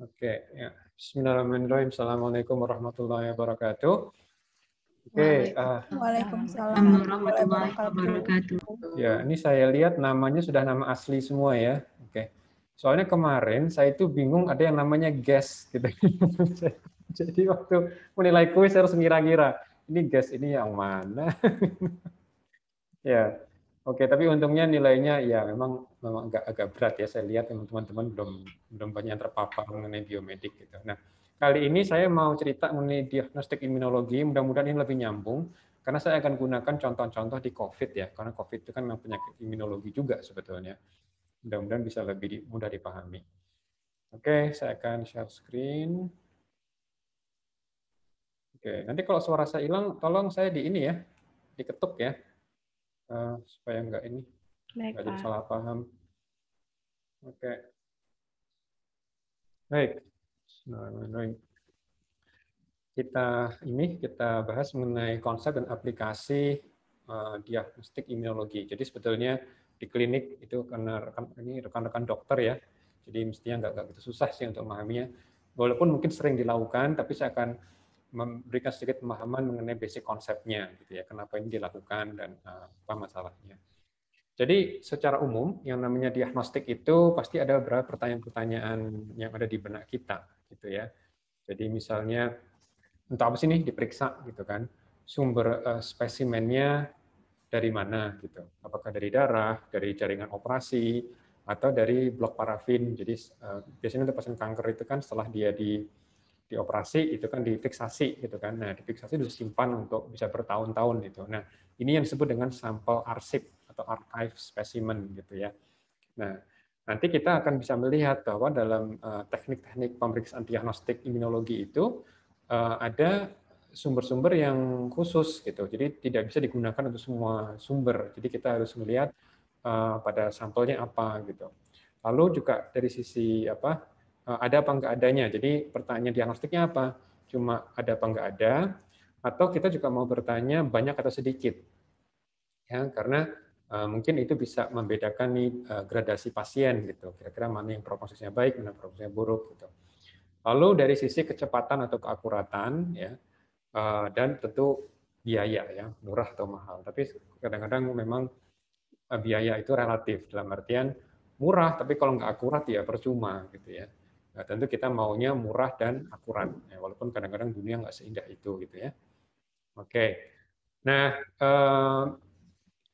Oke, ya. Bismillahirrahmanirrahim. Assalamualaikum warahmatullahi wabarakatuh. Oke, uh, Waalaikumsalam warahmatullahi wabarakatuh. Ya, ini saya lihat namanya sudah nama asli semua ya. Oke. Soalnya kemarin saya itu bingung ada yang namanya guest. gitu. Jadi waktu menilai kuis saya harus ngira-ngira. Ini guest ini yang mana? ya. Oke, tapi untungnya nilainya ya memang memang agak agak berat ya. Saya lihat teman-teman belum belum banyak yang terpapar mengenai biomedik gitu. Nah, kali ini saya mau cerita mengenai diagnostik imunologi. Mudah-mudahan ini lebih nyambung karena saya akan gunakan contoh-contoh di COVID ya. Karena COVID itu kan memang penyakit imunologi juga sebetulnya. Mudah-mudahan bisa lebih mudah dipahami. Oke, saya akan share screen. Oke, nanti kalau suara saya hilang, tolong saya di ini ya, diketuk ya uh, supaya nggak ini nggak jadi salah paham. Oke. Okay. Baik. Bismillahirrahmanirrahim. Kita ini kita bahas mengenai konsep dan aplikasi uh, diagnostik imunologi. Jadi sebetulnya di klinik itu karena rekan ini rekan-rekan dokter ya. Jadi mestinya nggak gitu susah sih untuk memahaminya. Walaupun mungkin sering dilakukan, tapi saya akan memberikan sedikit pemahaman mengenai basic konsepnya, gitu ya, kenapa ini dilakukan dan eh, apa masalahnya. Jadi secara umum yang namanya diagnostik itu pasti ada beberapa pertanyaan-pertanyaan yang ada di benak kita, gitu ya. Jadi misalnya untuk apa sih nih diperiksa, gitu kan? Sumber uh, spesimennya dari mana, gitu? Apakah dari darah, dari jaringan operasi, atau dari blok parafin. Jadi uh, biasanya untuk pasien kanker itu kan setelah dia di dioperasi itu kan difiksasi gitu kan. Nah, difiksasi disimpan untuk bisa bertahun-tahun gitu. Nah, ini yang disebut dengan sampel arsip atau archive specimen gitu ya. Nah, nanti kita akan bisa melihat bahwa dalam eh, teknik-teknik pemeriksaan diagnostik imunologi itu eh, ada sumber-sumber yang khusus gitu. Jadi tidak bisa digunakan untuk semua sumber. Jadi kita harus melihat eh, pada sampelnya apa gitu. Lalu juga dari sisi apa Eh, ada apa enggak adanya. Jadi pertanyaan diagnostiknya apa? Cuma ada apa enggak ada? Atau kita juga mau bertanya banyak atau sedikit? Ya, karena eh, mungkin itu bisa membedakan nih eh, gradasi pasien gitu. Kira-kira mana yang prognosisnya baik, mana prognosisnya buruk gitu. Lalu dari sisi kecepatan atau keakuratan ya dan tentu biaya ya, murah atau mahal. Tapi kadang-kadang memang biaya itu relatif dalam artian murah tapi kalau nggak akurat ya percuma gitu ya Nah, tentu kita maunya murah dan akurat, ya, walaupun kadang-kadang dunia nggak seindah itu gitu ya. Oke, nah eh,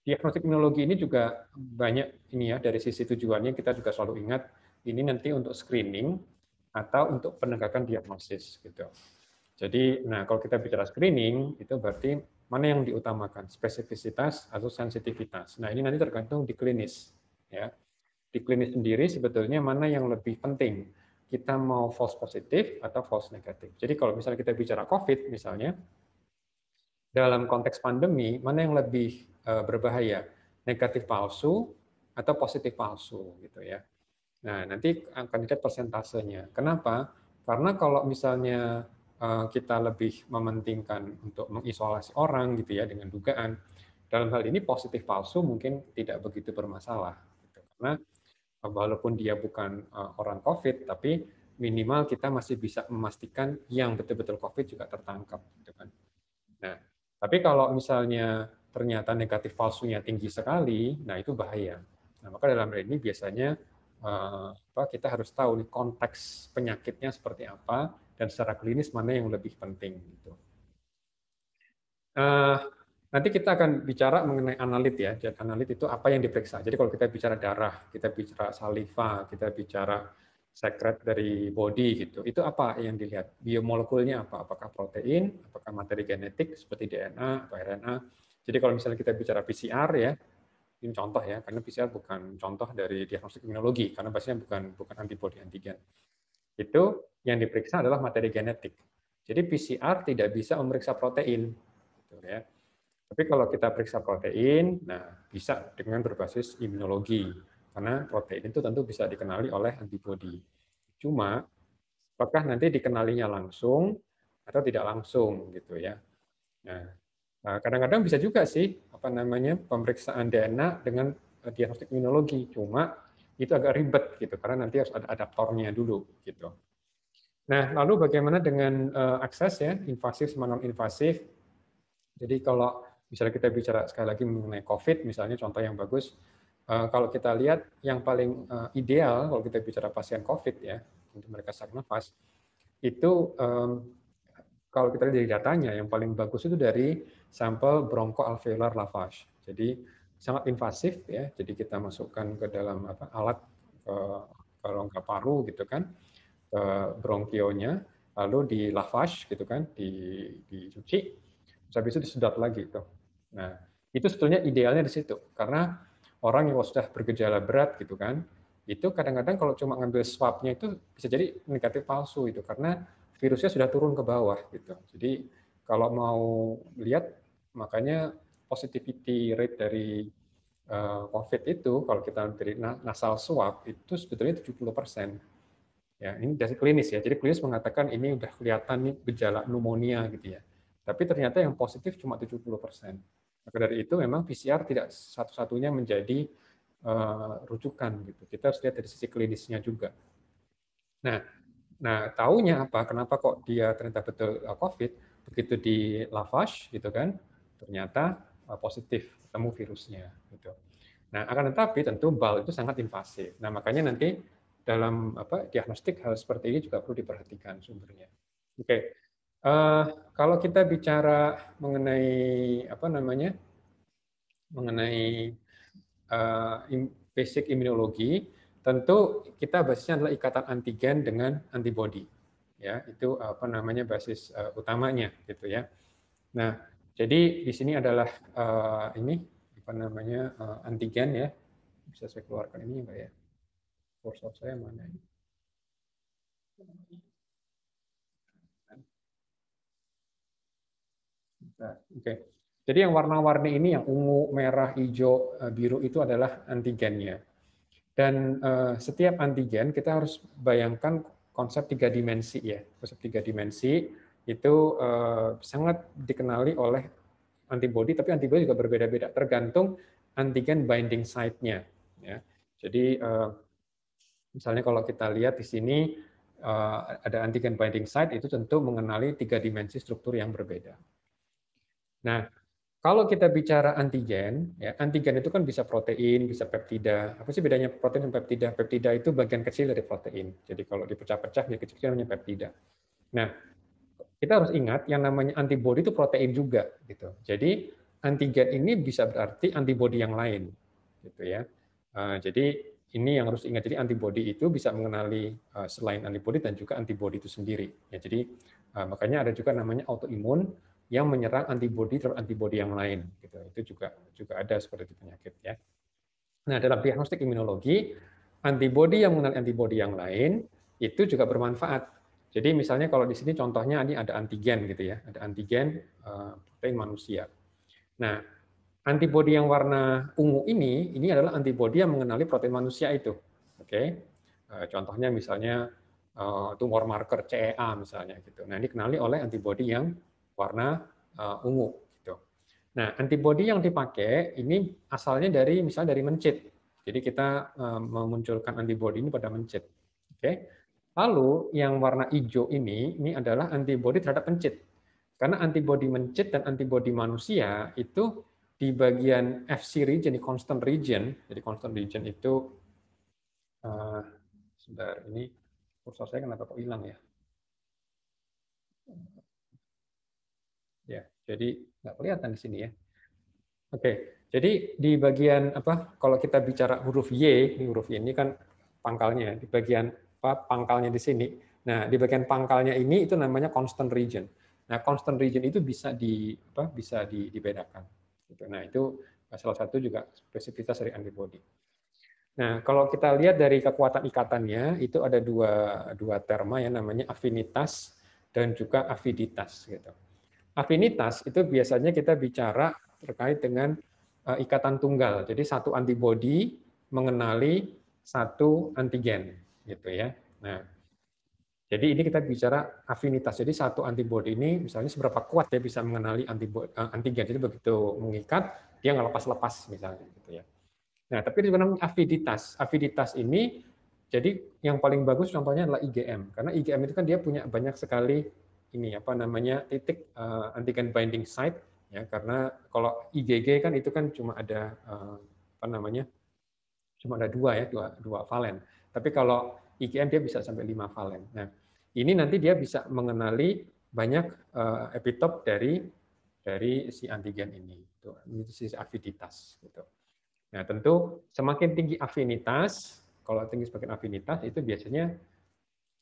diagnostik teknologi ini juga banyak ini ya dari sisi tujuannya kita juga selalu ingat ini nanti untuk screening atau untuk penegakan diagnosis gitu. Jadi, nah kalau kita bicara screening itu berarti mana yang diutamakan spesifisitas atau sensitivitas. Nah ini nanti tergantung di klinis ya. Di klinis sendiri sebetulnya mana yang lebih penting kita mau false positif atau false negatif. Jadi kalau misalnya kita bicara COVID misalnya, dalam konteks pandemi, mana yang lebih eh, berbahaya? Negatif palsu atau positif palsu gitu ya. Nah, nanti akan dilihat persentasenya. Kenapa? Karena kalau misalnya eh, kita lebih mementingkan untuk mengisolasi orang gitu ya dengan dugaan, dalam hal ini positif palsu mungkin tidak begitu bermasalah. Gitu. Karena Eh, walaupun dia bukan eh, orang COVID, tapi minimal kita masih bisa memastikan yang betul-betul COVID juga tertangkap. Gitu kan. Nah, tapi kalau misalnya ternyata negatif palsunya tinggi sekali, nah itu bahaya. Nah, maka dalam hal ini biasanya eh, kita harus tahu nih konteks penyakitnya seperti apa dan secara klinis mana yang lebih penting gitu. Nanti kita akan bicara mengenai analit ya. Jadi analit itu apa yang diperiksa. Jadi kalau kita bicara darah, kita bicara saliva, kita bicara sekret dari body gitu. Itu apa yang dilihat? Biomolekulnya apa? Apakah protein, apakah materi genetik seperti DNA atau RNA? Jadi kalau misalnya kita bicara PCR ya, ini contoh ya, karena PCR bukan contoh dari diagnostik imunologi, karena biasanya bukan bukan antibodi antigen. Itu yang diperiksa adalah materi genetik. Jadi PCR tidak bisa memeriksa protein. Gitu ya tapi kalau kita periksa protein, nah bisa dengan berbasis imunologi karena protein itu tentu bisa dikenali oleh antibodi. Cuma apakah nanti dikenalinya langsung atau tidak langsung gitu ya. Nah, eh, kadang-kadang bisa juga sih apa namanya pemeriksaan DNA dengan eh, diagnostik imunologi. Cuma itu agak ribet gitu karena nanti harus ada adaptornya dulu gitu. Nah, lalu bagaimana dengan eh, akses ya, invasif sama non invasif? Jadi kalau misalnya kita bicara sekali lagi mengenai COVID, misalnya contoh yang bagus, eh, kalau kita lihat yang paling eh, ideal kalau kita bicara pasien COVID ya, untuk mereka sesak nafas, itu kalau kita lihat dari datanya, yang paling bagus itu dari sampel alveolar lavage. Jadi sangat invasif ya, jadi kita masukkan ke dalam apa, alat ke, ke rongga paru gitu kan, ke bronkionya, lalu di lavage gitu kan, di, dicuci, terus habis itu disedot lagi tuh. Nah, itu sebetulnya idealnya di situ karena orang yang sudah bergejala berat gitu kan, itu kadang-kadang kalau cuma ngambil swabnya itu bisa jadi negatif palsu itu karena virusnya sudah turun ke bawah gitu. Jadi kalau mau lihat makanya positivity rate dari eh, COVID itu kalau kita dari nasal swab itu sebetulnya 70 persen. Ya, ini dari klinis ya. Jadi klinis mengatakan ini udah kelihatan nih gejala pneumonia gitu ya. Tapi ternyata yang positif cuma 70 persen. Maka dari itu memang PCR tidak satu-satunya menjadi uh, rujukan gitu. Kita harus lihat dari sisi klinisnya juga. Nah, nah taunya apa? Kenapa kok dia ternyata betul eh, COVID? Begitu di lavage gitu kan, ternyata uh, positif ketemu virusnya gitu. Nah, akan tetapi tentu BAL itu sangat invasif. Nah, makanya nanti dalam apa diagnostik hal seperti ini juga perlu diperhatikan sumbernya. Oke. Okay. Uh, kalau kita bicara mengenai apa namanya mengenai uh, basic immunologi, tentu kita basisnya adalah ikatan antigen dengan antibody, Ya, itu apa namanya basis uh, utamanya gitu ya. Nah, jadi di sini adalah uh, ini apa namanya uh, antigen ya. Bisa saya keluarkan ini Mbak ya? Kursor saya mana ini? Nah, oke. Jadi yang warna-warni ini yang ungu, merah, hijau, eh, biru itu adalah antigennya. Dan eh, setiap antigen kita harus bayangkan konsep tiga dimensi ya. Konsep tiga dimensi itu eh, sangat dikenali oleh antibody, tapi antibody juga berbeda-beda tergantung antigen binding site-nya. Ya. Jadi misalnya kalau kita lihat di sini ada antigen binding site itu tentu mengenali tiga dimensi struktur yang berbeda. Nah, kalau kita bicara antigen, ya, antigen itu kan bisa protein, bisa peptida. Apa sih bedanya protein dan peptida? Peptida itu bagian kecil dari protein. Jadi kalau dipecah-pecah, ya kecil-kecil namanya peptida. Nah, kita harus ingat yang namanya antibody itu protein juga. gitu. Jadi antigen ini bisa berarti antibody yang lain. gitu ya. Eh, jadi ini yang harus ingat. Jadi antibody itu bisa mengenali eh, selain antibody dan juga antibody itu sendiri. Ya, jadi eh, makanya ada juga namanya autoimun yang menyerang antibodi terhadap antibodi yang lain. Gitu. Itu juga juga ada seperti itu penyakit ya. Nah dalam diagnostik imunologi, antibodi yang mengenal antibodi yang lain itu juga bermanfaat. Jadi misalnya kalau di sini contohnya ini ada antigen gitu ya, ada antigen eh, protein manusia. Nah antibodi yang warna ungu ini ini adalah antibodi yang mengenali protein manusia itu. Oke, okay? Eh, contohnya misalnya eh, tumor marker CEA misalnya gitu. Nah ini dikenali oleh antibodi yang warna uh, ungu. Gitu. Nah, antibodi yang dipakai ini asalnya dari misalnya dari mencit. Jadi kita uh, memunculkan antibodi ini pada mencit. Oke. Okay. Lalu yang warna hijau ini ini adalah antibodi terhadap mencit. Karena antibodi mencit dan antibodi manusia itu di bagian FC region, di constant region, jadi constant region itu, uh, sebentar, ini kursor saya kenapa kok hilang ya? Jadi nggak kelihatan di sini ya. Oke, jadi di bagian apa? Kalau kita bicara huruf Y, ini huruf Y ini kan pangkalnya ya, di bagian apa? Pangkalnya di sini. Nah, di bagian pangkalnya ini itu namanya constant region. Nah, constant region itu bisa di apa? Bisa di, dibedakan. Gitu. Nah, itu salah satu juga spesifitas dari antibody. Nah, kalau kita lihat dari kekuatan ikatannya, itu ada dua, dua terma ya, namanya afinitas dan juga afiditas. Gitu. Afinitas itu biasanya kita bicara terkait dengan eh, ikatan tunggal. Jadi satu antibodi mengenali satu antigen gitu ya. Nah, jadi ini kita bicara afinitas. Jadi satu antibodi ini misalnya seberapa kuat dia bisa mengenali eh, antigen. Jadi begitu mengikat dia nggak lepas-lepas misalnya gitu ya. Nah, tapi sebenarnya afiditas. Afiditas ini jadi yang paling bagus contohnya adalah IgM karena IgM itu kan dia punya banyak sekali ini apa namanya titik uh, antigen binding site ya karena kalau IgG kan itu kan cuma ada uh, apa namanya cuma ada dua ya dua dua valen tapi kalau IgM dia bisa sampai lima valen nah ini nanti dia bisa mengenali banyak uh, eh, epitop dari dari si antigen ini itu itu si afinitas gitu nah tentu semakin tinggi afinitas kalau tinggi semakin afinitas itu biasanya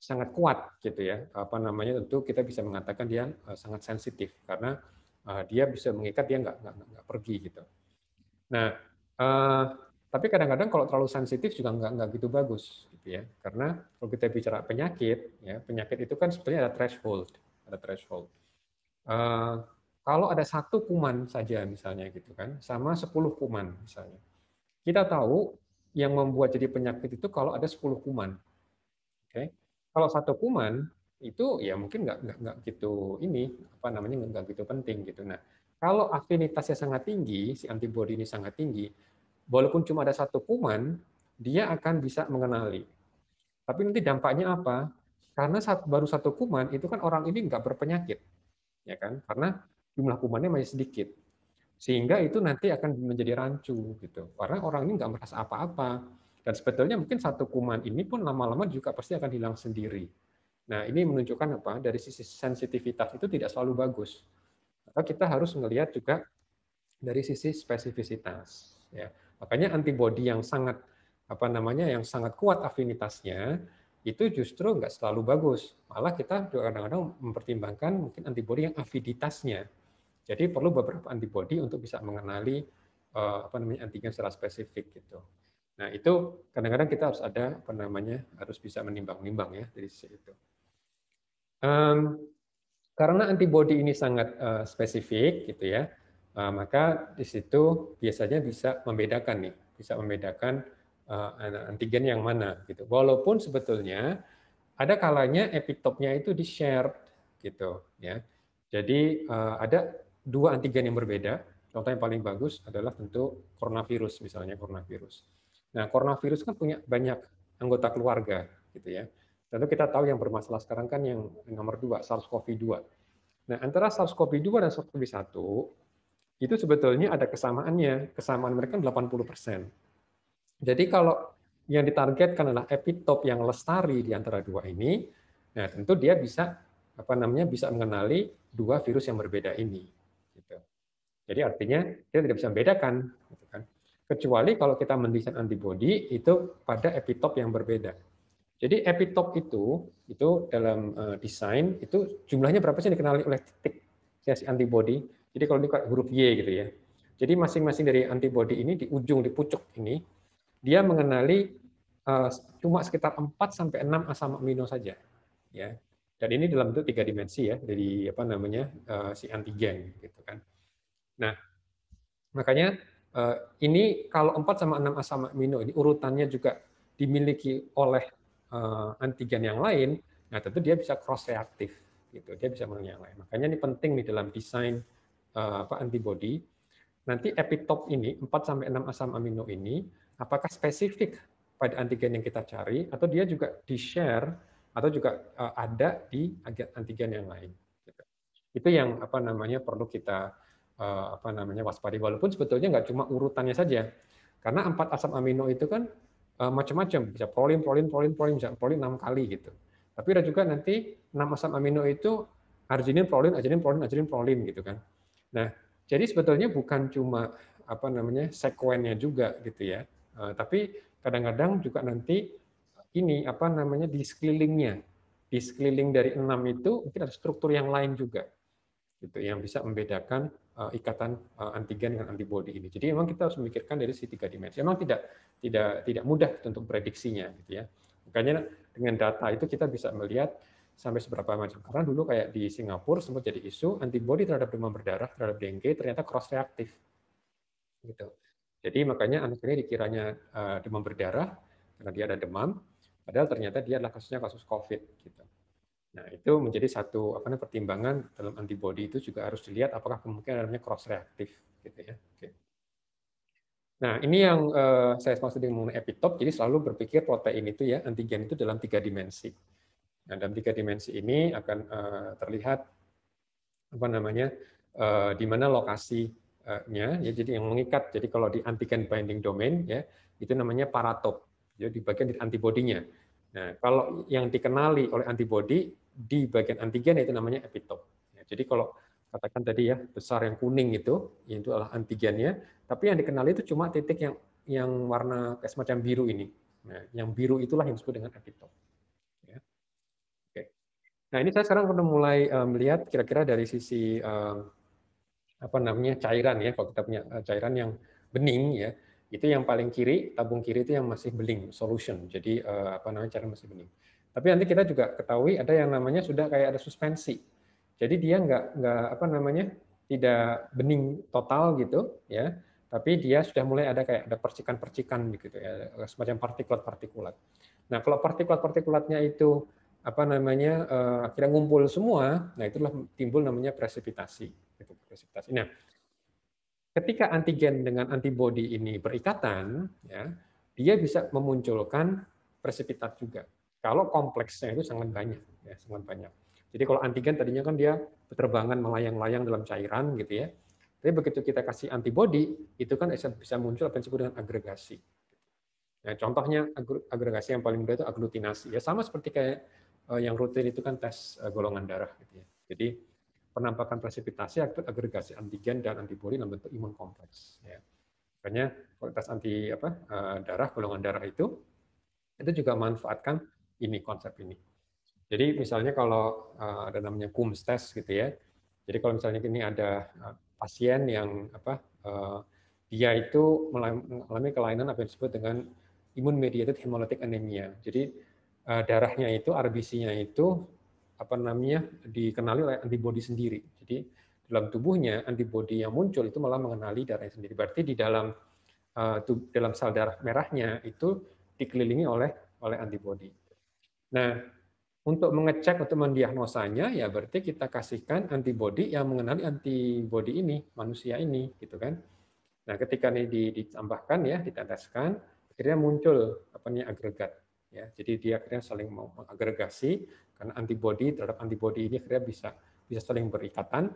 sangat kuat gitu ya apa namanya tentu kita bisa mengatakan dia eh, sangat sensitif karena eh, dia bisa mengikat dia nggak nggak, nggak pergi gitu nah eh, tapi kadang-kadang kalau terlalu sensitif juga nggak nggak gitu bagus gitu ya karena kalau kita bicara penyakit ya penyakit itu kan sebenarnya ada threshold ada threshold eh, kalau ada satu kuman saja misalnya gitu kan sama 10 kuman misalnya kita tahu yang membuat jadi penyakit itu kalau ada 10 kuman. Oke. Okay? Kalau satu kuman itu ya mungkin nggak nggak nggak gitu ini apa namanya nggak gitu penting gitu. Nah kalau afinitasnya sangat tinggi, si antibodi ini sangat tinggi, walaupun cuma ada satu kuman, dia akan bisa mengenali. Tapi nanti dampaknya apa? Karena saat baru satu kuman itu kan orang ini nggak berpenyakit, ya kan? Karena jumlah kumannya masih sedikit, sehingga itu nanti akan menjadi rancu gitu. Karena orang ini nggak merasa apa-apa, dan sebetulnya mungkin satu kuman ini pun lama-lama juga pasti akan hilang sendiri. Nah, ini menunjukkan apa? Dari sisi sensitivitas itu tidak selalu bagus. Maka kita harus melihat juga dari sisi spesifisitas. Ya. Makanya antibodi yang sangat apa namanya yang sangat kuat afinitasnya itu justru nggak selalu bagus. Malah kita juga kadang-kadang mempertimbangkan mungkin antibodi yang afiditasnya. Jadi perlu beberapa antibodi untuk bisa mengenali eh, apa namanya antigen secara spesifik gitu. Nah itu kadang-kadang kita harus ada apa namanya harus bisa menimbang-nimbang ya dari sisi itu. Um, karena antibodi ini sangat uh, spesifik gitu ya, uh, maka di situ biasanya bisa membedakan nih, bisa membedakan uh, antigen yang mana gitu. Walaupun sebetulnya ada kalanya epitopnya itu di share gitu ya. Jadi uh, ada dua antigen yang berbeda. Contoh yang paling bagus adalah tentu coronavirus misalnya coronavirus Nah, coronavirus kan punya banyak anggota keluarga, gitu ya. Tentu kita tahu yang bermasalah sekarang kan yang nomor dua, SARS-CoV-2. Nah, antara SARS-CoV-2 dan SARS-CoV-1 itu sebetulnya ada kesamaannya. Kesamaan mereka 80%. Kan Jadi kalau yang ditargetkan adalah epitop yang lestari di antara dua ini, nah tentu dia bisa apa namanya bisa mengenali dua virus yang berbeda ini. Gitu. Jadi artinya dia tidak bisa membedakan. Gitu kan. Kecuali kalau kita mendesain antibody itu pada epitop yang berbeda. Jadi epitop itu itu dalam eh, desain itu jumlahnya berapa sih dikenali oleh titik si antibody. Jadi kalau ini kayak huruf Y gitu ya. Jadi masing-masing dari antibody ini di ujung di pucuk ini dia mengenali eh, cuma sekitar 4 sampai enam asam amino saja. Ya. Dan ini dalam bentuk tiga dimensi ya dari apa namanya eh, si antigen gitu kan. Nah, makanya Eh, ini kalau 4 sama 6 asam amino ini urutannya juga dimiliki oleh eh, antigen yang lain, nah tentu dia bisa cross reaktif gitu. Dia bisa mengenai Makanya ini penting nih dalam desain eh, apa antibody. Nanti epitop ini 4 sampai 6 asam amino ini apakah spesifik pada antigen yang kita cari atau dia juga di-share atau juga ada di antigen yang lain. Gitu. Itu yang apa namanya perlu kita Eh, apa namanya waspadi walaupun sebetulnya nggak cuma urutannya saja karena empat asam amino itu kan eh, macam-macam bisa prolin prolin prolin prolin bisa prolin enam kali gitu tapi ada juga nanti enam asam amino itu arginin prolin arginin prolin arginin prolin gitu kan nah jadi sebetulnya bukan cuma apa namanya sekuennya juga gitu ya eh, tapi kadang-kadang juga nanti ini apa namanya di sekelilingnya di sekeliling dari enam itu mungkin ada struktur yang lain juga gitu yang bisa membedakan Eh, ikatan eh, antigen dengan antibodi ini. Jadi memang kita harus memikirkan dari si tiga dimensi. Memang tidak tidak tidak mudah gitu untuk prediksinya gitu ya. Makanya dengan data itu kita bisa melihat sampai seberapa macam. Karena dulu kayak di Singapura sempat jadi isu antibodi terhadap demam berdarah terhadap dengue ternyata cross reaktif. Gitu. Jadi makanya anak ini dikiranya eh, demam berdarah karena dia ada demam, padahal ternyata dia adalah kasusnya kasus COVID gitu. Nah, itu menjadi satu apa namanya pertimbangan dalam antibodi itu juga harus dilihat apakah kemungkinan adanya cross reaktif gitu ya. Nah, ini yang eh, saya maksud mengenai epitop, jadi selalu berpikir protein itu ya, antigen itu dalam tiga dimensi. Nah, dalam tiga dimensi ini akan eh, terlihat apa namanya eh, di mana lokasinya ya jadi yang mengikat. Jadi kalau di antigen binding domain ya, itu namanya paratop. Jadi ya, di bagian antibodinya. Nah, kalau yang dikenali oleh antibodi di bagian antigen itu namanya epitop. Ya, jadi kalau katakan tadi ya besar yang kuning itu, itu adalah antigennya, tapi yang dikenali itu cuma titik yang yang warna semacam biru ini. Nah, yang biru itulah yang disebut dengan epitop. Ya. Oke. Nah ini saya sekarang sudah mulai eh, melihat kira-kira dari sisi eh, apa namanya cairan ya kalau kita punya eh, cairan yang bening ya itu yang paling kiri tabung kiri itu yang masih bening solution jadi apa namanya cairan masih bening tapi nanti kita juga ketahui ada yang namanya sudah kayak ada suspensi. Jadi dia nggak nggak apa namanya tidak bening total gitu ya, tapi dia sudah mulai ada kayak ada percikan-percikan gitu ya, semacam partikulat-partikulat. Nah kalau partikulat-partikulatnya itu apa namanya uh, akhirnya ngumpul semua, nah itulah timbul namanya presipitasi. Gitu, presipitasi. Nah ketika antigen dengan antibodi ini berikatan, ya, dia bisa memunculkan presipitat juga. Kalau kompleksnya itu sangat banyak, ya, sangat banyak. Jadi kalau antigen tadinya kan dia penerbangan, melayang-layang dalam cairan gitu ya. Tapi begitu kita kasih antibody, itu kan bisa muncul apa yang disebut dengan agregasi. ya, contohnya agregasi yang paling mudah itu aglutinasi. Ya sama seperti kayak eh, yang rutin itu kan tes eh, golongan darah gitu ya. Jadi penampakan presipitasi agregasi antigen dan antibody dalam bentuk imun kompleks ya. Makanya kualitas anti apa eh, darah golongan darah itu itu juga manfaatkan ini konsep ini. Jadi misalnya kalau eh, ada namanya Coombs test gitu ya. Jadi kalau misalnya ini ada eh, pasien yang apa eh, dia itu mengalami kelainan apa yang disebut dengan imun mediated hemolytic anemia. Jadi darahnya itu RBC-nya itu apa namanya dikenali oleh antibodi sendiri. Jadi dalam tubuhnya antibodi yang muncul itu malah mengenali darahnya sendiri. Berarti di dalam uh, dalam sel darah merahnya itu dikelilingi oleh oleh antibodi. Nah, untuk mengecek untuk mendiagnosanya ya berarti kita kasihkan antibodi yang mengenali antibodi ini manusia ini gitu kan. Nah, ketika ini ditambahkan ya ditandaskan akhirnya muncul apa nih agregat ya. Jadi dia akhirnya saling mengagregasi karena antibodi terhadap antibodi ini akhirnya bisa bisa saling berikatan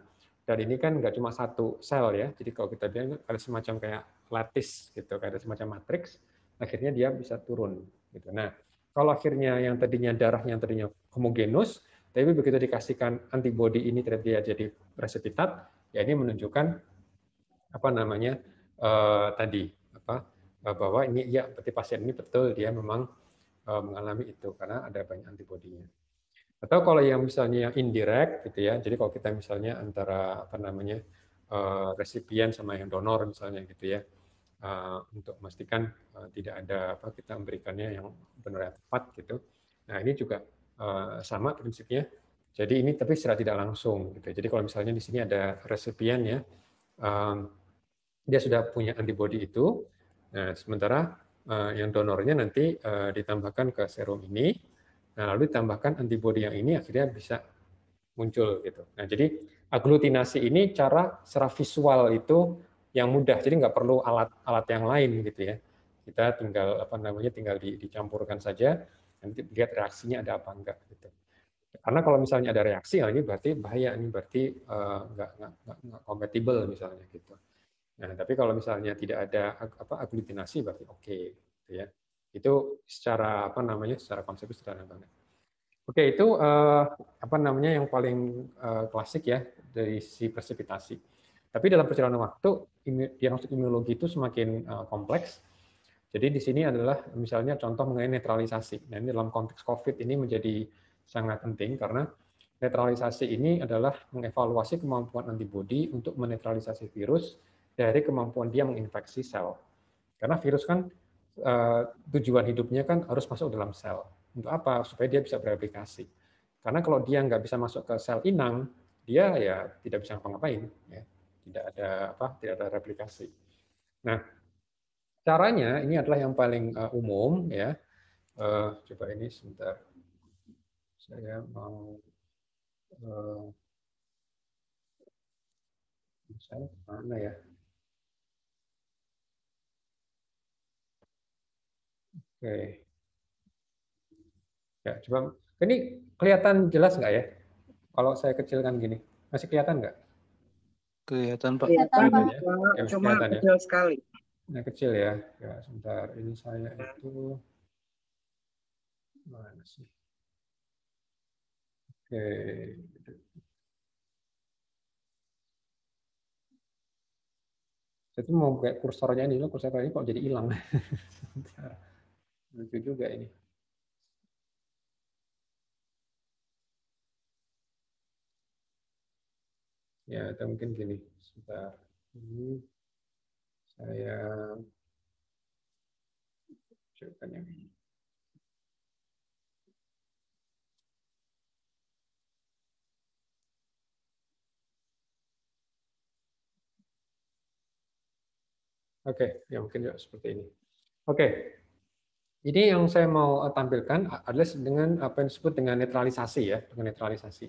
dan ini kan nggak cuma satu sel ya. Jadi kalau kita bilang ada semacam kayak lattice gitu, kayak ada semacam matriks akhirnya dia bisa turun gitu. Nah, kalau akhirnya yang tadinya darah yang tadinya homogenus, tapi begitu dikasihkan antibodi ini ternyata dia jadi resipitat, ya ini menunjukkan apa namanya uh, tadi apa eh, bahwa ini ya berarti pasien ini betul dia memang uh, mengalami itu karena ada banyak antibodinya. Atau kalau yang misalnya yang indirect gitu ya, jadi kalau kita misalnya antara apa namanya eh, resipien sama yang donor misalnya gitu ya, uh, untuk memastikan uh, tidak ada apa kita memberikannya yang benar tepat gitu. Nah ini juga uh, sama prinsipnya. Jadi ini tapi secara tidak langsung gitu. Jadi kalau misalnya di sini ada resepian ya, um, dia sudah punya antibody itu. Nah sementara uh, yang donornya nanti uh, ditambahkan ke serum ini. Nah lalu ditambahkan antibody yang ini akhirnya bisa muncul gitu. Nah jadi aglutinasi ini cara secara visual itu yang mudah. Jadi nggak perlu alat-alat yang lain gitu ya. Kita tinggal apa namanya tinggal di, dicampurkan saja nanti lihat reaksinya ada apa enggak gitu. Karena kalau misalnya ada reaksi, ya ini berarti bahaya, ini berarti uh, nggak nggak kompatibel misalnya gitu. Nah, tapi kalau misalnya tidak ada apa aglutinasi berarti oke okay, gitu ya. Itu secara apa namanya secara konsep sederhana banget. Oke, itu uh, apa namanya yang paling uh, klasik ya dari si presipitasi. Tapi dalam perjalanan waktu, diagnostik imunologi itu semakin eh, kompleks. Jadi di sini adalah misalnya contoh mengenai netralisasi. Nah, ini dalam konteks COVID ini menjadi sangat penting karena netralisasi ini adalah mengevaluasi kemampuan antibodi untuk menetralisasi virus dari kemampuan dia menginfeksi sel. Karena virus kan eh, tujuan hidupnya kan harus masuk dalam sel. Untuk apa? Supaya dia bisa bereplikasi. Karena kalau dia nggak bisa masuk ke sel inang, dia ya tidak bisa ngapa-ngapain. Ya tidak ada apa tidak ada replikasi. Nah caranya ini adalah yang paling uh, umum ya. Uh, coba ini sebentar saya mau uh, saya mana ya? Oke. Ya, coba ini kelihatan jelas nggak ya? Kalau saya kecilkan gini, masih kelihatan nggak? Kelihatan Pak. Kelihatan Pak. Ya, Cuma ya, ya. kecil ya. sekali. Nah, kecil ya. Ya, sebentar. Ini saya itu mana sih? Oke. Itu mau kayak kursornya ini, loh kursornya ini kok jadi hilang. Lucu juga ini. ya atau mungkin gini sebentar ini saya coba yang ini Oke, okay, ya mungkin juga seperti ini. Oke, okay. ini yang saya mau eh, tampilkan adalah dengan apa yang disebut dengan netralisasi ya, dengan netralisasi.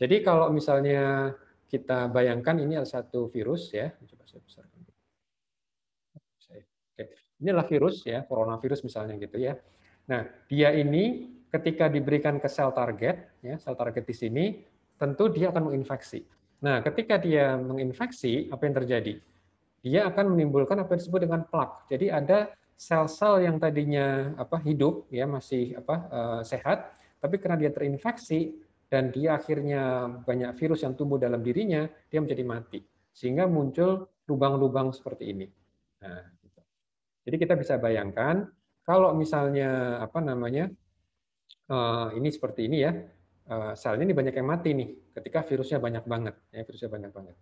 Jadi kalau misalnya kita bayangkan ini adalah satu virus ya. Coba saya besarkan. Ini adalah virus ya, coronavirus misalnya gitu ya. Nah, dia ini ketika diberikan ke sel target, ya, sel target di sini, tentu dia akan menginfeksi. Nah, ketika dia menginfeksi, apa yang terjadi? Dia akan menimbulkan apa yang disebut dengan plak. Jadi ada sel-sel yang tadinya apa hidup ya masih apa uh, sehat, tapi karena dia terinfeksi, dan dia akhirnya banyak virus yang tumbuh dalam dirinya, dia menjadi mati. Sehingga muncul lubang-lubang seperti ini. Nah, gitu. Jadi kita bisa bayangkan kalau misalnya apa namanya eh, ini seperti ini ya, eh, selnya ini banyak yang mati nih ketika virusnya banyak banget, ya virusnya banyak banget.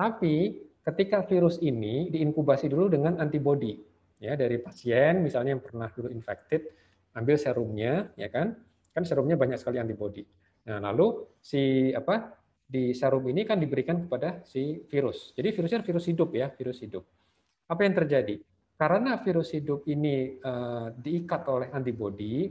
Tapi ketika virus ini diinkubasi dulu dengan antibodi ya dari pasien misalnya yang pernah dulu infected, ambil serumnya ya kan, kan serumnya banyak sekali antibodi. Nah, lalu si apa di serum ini kan diberikan kepada si virus. Jadi virusnya virus hidup ya, virus hidup. Apa yang terjadi? Karena virus hidup ini uh, diikat oleh antibodi,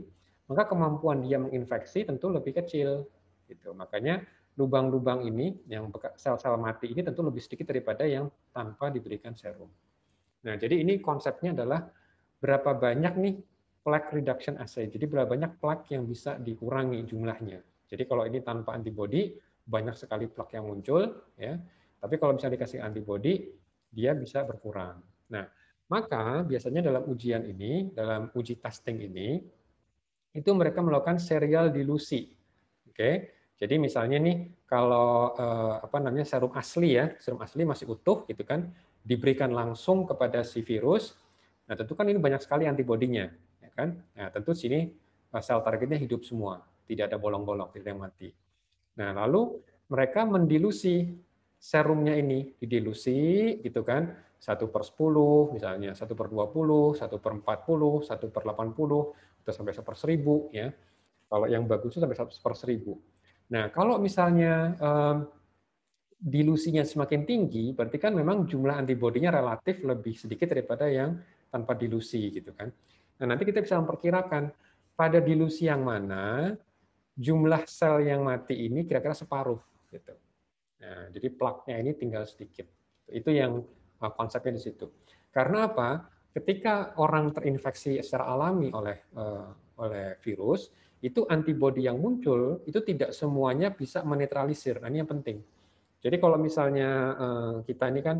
maka kemampuan dia menginfeksi tentu lebih kecil. Gitu. Makanya lubang-lubang ini yang sel-sel mati ini tentu lebih sedikit daripada yang tanpa diberikan serum. Nah, jadi ini konsepnya adalah berapa banyak nih plaque reduction assay. Jadi berapa banyak plaque yang bisa dikurangi jumlahnya jadi kalau ini tanpa antibodi, banyak sekali plak yang muncul, ya. Tapi kalau misalnya dikasih antibodi, dia bisa berkurang. Nah, maka biasanya dalam ujian ini, dalam uji testing ini, itu mereka melakukan serial dilusi. Oke. Okay? Jadi misalnya nih kalau eh, apa namanya serum asli ya, serum asli masih utuh gitu kan, diberikan langsung kepada si virus. Nah, tentu kan ini banyak sekali antibodinya, ya kan? Nah, tentu sini eh, sel targetnya hidup semua tidak ada bolong-bolong, tidak ada mati. Nah, lalu mereka mendilusi serumnya ini, didilusi gitu kan, 1 per 10 misalnya, 1 per 20, 1 per 40, 1 per 80, atau sampai 1 per 1000 ya. Kalau yang bagus itu sampai 1 per 1000. Nah, kalau misalnya um, dilusinya semakin tinggi, berarti kan memang jumlah antibodinya relatif lebih sedikit daripada yang tanpa dilusi gitu kan. Nah, nanti kita bisa memperkirakan pada dilusi yang mana jumlah sel yang mati ini kira-kira separuh gitu. Nah, jadi plaknya ini tinggal sedikit. Itu yang uh, konsepnya di situ. Karena apa? Ketika orang terinfeksi secara alami oleh uh, oleh virus, itu antibodi yang muncul itu tidak semuanya bisa menetralisir. Nah, ini yang penting. Jadi kalau misalnya uh, kita ini kan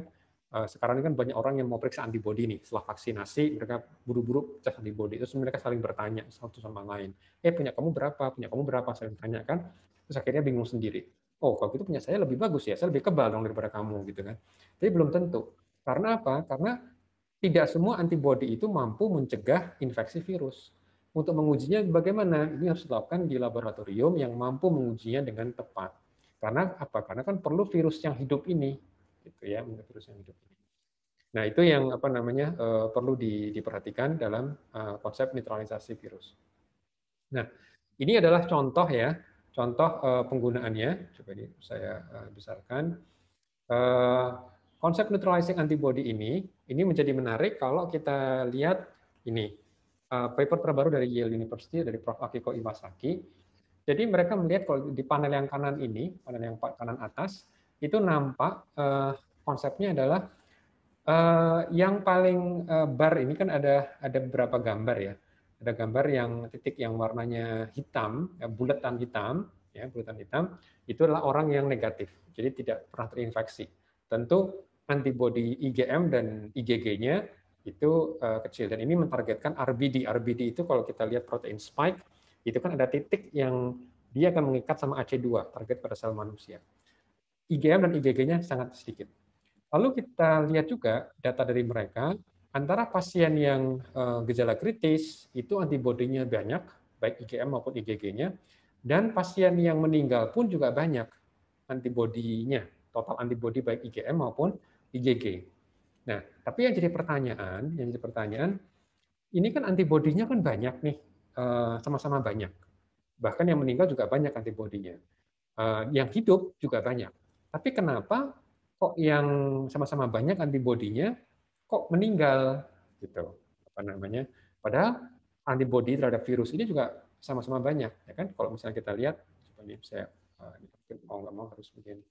Eh, sekarang ini kan banyak orang yang mau periksa antibody nih setelah vaksinasi mereka buru-buru cek antibody itu mereka saling bertanya satu sama lain eh punya kamu berapa punya kamu berapa saling tanya kan terus akhirnya bingung sendiri oh kalau gitu punya saya lebih bagus ya saya lebih kebal dong daripada kamu gitu kan tapi belum tentu karena apa karena tidak semua antibody itu mampu mencegah infeksi virus untuk mengujinya bagaimana ini harus dilakukan di laboratorium yang mampu mengujinya dengan tepat karena apa karena kan perlu virus yang hidup ini gitu ya keterusan hidup ini. Nah itu yang apa namanya eh, perlu diperhatikan dalam eh, konsep netralisasi virus. Nah ini adalah contoh ya contoh eh, penggunaannya. Coba ini saya besarkan. konsep neutralizing antibody ini ini menjadi menarik kalau kita lihat ini paper terbaru dari Yale University dari Prof. Akiko Iwasaki. Jadi mereka melihat kalau di panel yang kanan ini, panel yang kanan atas, itu nampak uh, konsepnya adalah uh, yang paling uh, bar ini kan ada ada beberapa gambar ya. Ada gambar yang titik yang warnanya hitam, ya, bulatan hitam, ya bulatan hitam itu adalah orang yang negatif, jadi tidak pernah terinfeksi. Tentu antibody IgM dan IgG-nya itu uh, kecil dan ini mentargetkan RBD. RBD itu kalau kita lihat protein spike itu kan ada titik yang dia akan mengikat sama AC2 target pada sel manusia. IgM dan IgG-nya sangat sedikit. Lalu kita lihat juga data dari mereka, antara pasien yang eh, gejala kritis itu antibodinya banyak, baik IgM maupun IgG-nya, dan pasien yang meninggal pun juga banyak antibodinya, total antibodi baik IgM maupun IgG. Nah, tapi yang jadi pertanyaan, yang jadi pertanyaan, ini kan antibodinya kan banyak nih, eh, sama-sama banyak. Bahkan yang meninggal juga banyak antibodinya. Eh, yang hidup juga banyak. Tapi kenapa kok yang sama-sama banyak antibodinya kok meninggal gitu apa namanya? Padahal antibodi terhadap virus ini juga sama-sama banyak ya kan? Kalau misalnya kita lihat coba nih saya eh, mungkin mau nggak mau harus begini.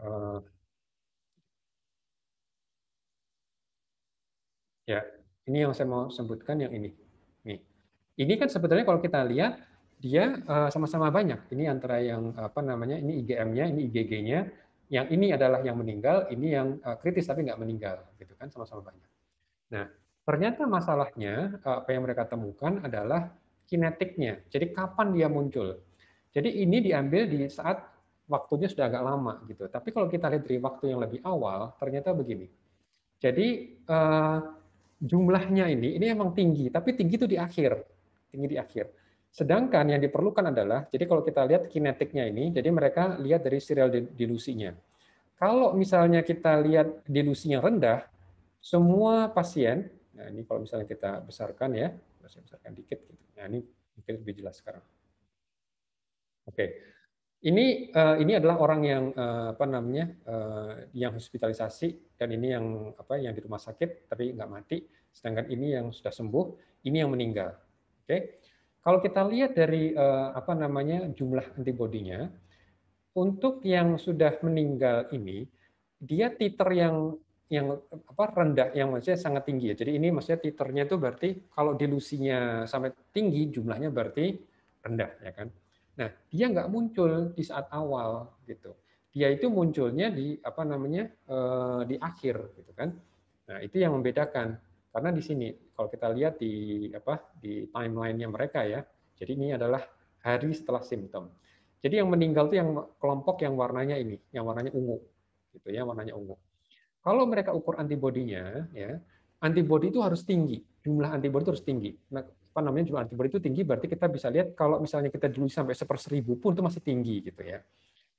Eh, ya ini yang saya mau sebutkan yang ini. Nih. Ini kan sebetulnya kalau kita lihat dia eh, sama-sama uh, banyak. Ini antara yang apa namanya ini IgM-nya, ini IgG-nya, yang ini adalah yang meninggal, ini yang uh, kritis tapi nggak meninggal, gitu kan sama-sama banyak. Nah ternyata masalahnya eh, apa yang mereka temukan adalah kinetiknya. Jadi kapan dia muncul? Jadi ini diambil di saat waktunya sudah agak lama gitu. Tapi kalau kita lihat dari waktu yang lebih awal, ternyata begini. Jadi uh, jumlahnya ini, ini emang tinggi, tapi tinggi itu di akhir, tinggi di akhir. Sedangkan yang diperlukan adalah, jadi kalau kita lihat kinetiknya ini, jadi mereka lihat dari serial dilusinya. Kalau misalnya kita lihat dilusinya rendah, semua pasien, nah ini kalau misalnya kita besarkan ya, saya besarkan dikit, gitu. nah ini mungkin lebih jelas sekarang. Oke, ini eh, ini adalah orang yang eh, apa namanya eh, yang hospitalisasi dan ini yang apa yang di rumah sakit tapi nggak mati, sedangkan ini yang sudah sembuh, ini yang meninggal. Oke. Kalau kita lihat dari eh, apa namanya jumlah antibodinya, untuk yang sudah meninggal ini, dia titer yang yang apa rendah yang maksudnya sangat tinggi ya. Jadi ini maksudnya titernya itu berarti kalau dilusinya sampai tinggi jumlahnya berarti rendah ya kan. Nah, dia nggak muncul di saat awal gitu. Dia itu munculnya di apa namanya eh, di akhir gitu kan. Nah, itu yang membedakan. Karena di sini kalau kita lihat di apa di timelinenya mereka ya. Jadi ini adalah hari setelah simptom. Jadi yang meninggal itu yang kelompok yang warnanya ini, yang warnanya ungu, gitu ya, warnanya ungu. Kalau mereka ukur antibodinya, ya, antibodi itu harus tinggi, jumlah antibodi itu harus tinggi. Nah, apa namanya jumlah antibodi itu tinggi, berarti kita bisa lihat kalau misalnya kita dulu sampai seper seribu pun itu masih tinggi, gitu ya.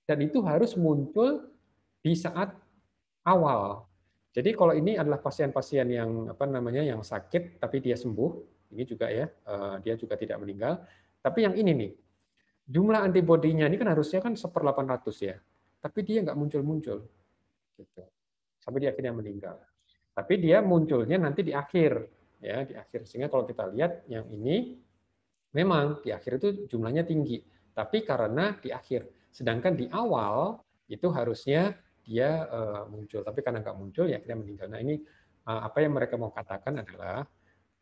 Dan itu harus muncul di saat awal jadi kalau ini adalah pasien-pasien yang apa namanya yang sakit tapi dia sembuh, ini juga ya, eh, dia juga tidak meninggal. Tapi yang ini nih, jumlah antibodinya ini kan harusnya kan 1/800 ya, tapi dia nggak muncul-muncul. Gitu. Sampai dia akhirnya meninggal. Tapi dia munculnya nanti di akhir, ya di akhir. Sehingga kalau kita lihat yang ini, memang di akhir itu jumlahnya tinggi, tapi karena di akhir. Sedangkan di awal itu harusnya dia uh, muncul. Tapi karena nggak muncul ya kita meninggal. Nah ini uh, apa yang mereka mau katakan adalah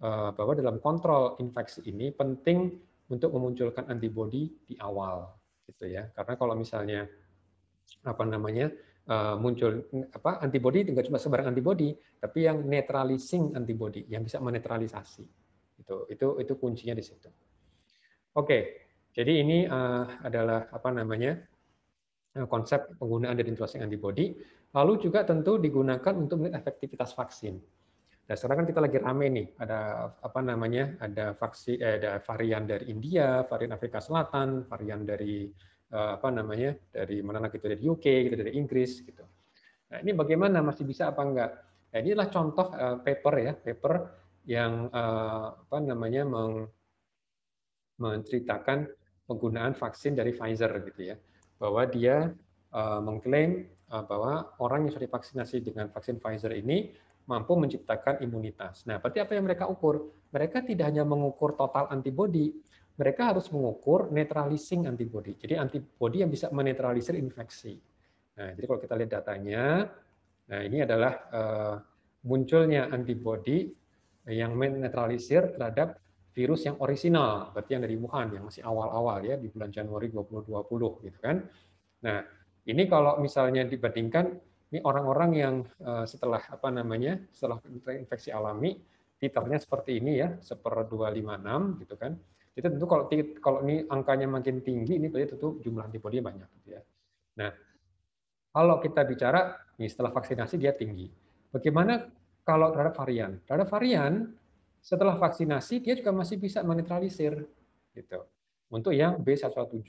uh, bahwa dalam kontrol infeksi ini penting untuk memunculkan antibodi di awal, gitu ya. Karena kalau misalnya apa namanya muncul apa antibodi tidak cuma sebarang antibodi, tapi yang netralizing antibodi yang bisa menetralisasi. Itu itu itu kuncinya di situ. Oke, jadi ini adalah apa namanya Eh, konsep penggunaan dari neutralizing antibody. Lalu juga tentu digunakan untuk melihat efektivitas vaksin. Nah, sekarang kan kita lagi rame nih, ada apa namanya, ada vaksin, eh, ada varian dari India, varian Afrika Selatan, varian dari eh, apa namanya, dari mana lagi itu dari UK, gitu, dari Inggris, gitu. Nah, ini bagaimana masih bisa apa enggak? Nah, inilah contoh eh, paper ya, paper yang eh, apa namanya meng, menceritakan penggunaan vaksin dari Pfizer gitu ya bahwa dia eh, mengklaim eh, bahwa orang yang sudah divaksinasi dengan vaksin Pfizer ini mampu menciptakan imunitas. Nah, berarti apa yang mereka ukur? Mereka tidak hanya mengukur total antibodi, mereka harus mengukur netralising antibodi. Jadi antibodi yang bisa menetralisir infeksi. Nah, jadi kalau kita lihat datanya, nah ini adalah eh, munculnya antibodi yang menetralisir terhadap virus yang orisinal, berarti yang dari Wuhan yang masih awal-awal ya di bulan Januari 2020 gitu kan. Nah, ini kalau misalnya dibandingkan ini orang-orang yang eh, setelah apa namanya? setelah infeksi alami titernya seperti ini ya, seper 256 gitu kan. Itu tentu kalau kalau ini angkanya makin tinggi ini berarti tentu jumlah antibodi banyak gitu ya. Nah, kalau kita bicara nih setelah vaksinasi dia tinggi. Bagaimana kalau terhadap varian? Terhadap varian setelah vaksinasi dia juga masih bisa menetralisir gitu. Untuk yang B117.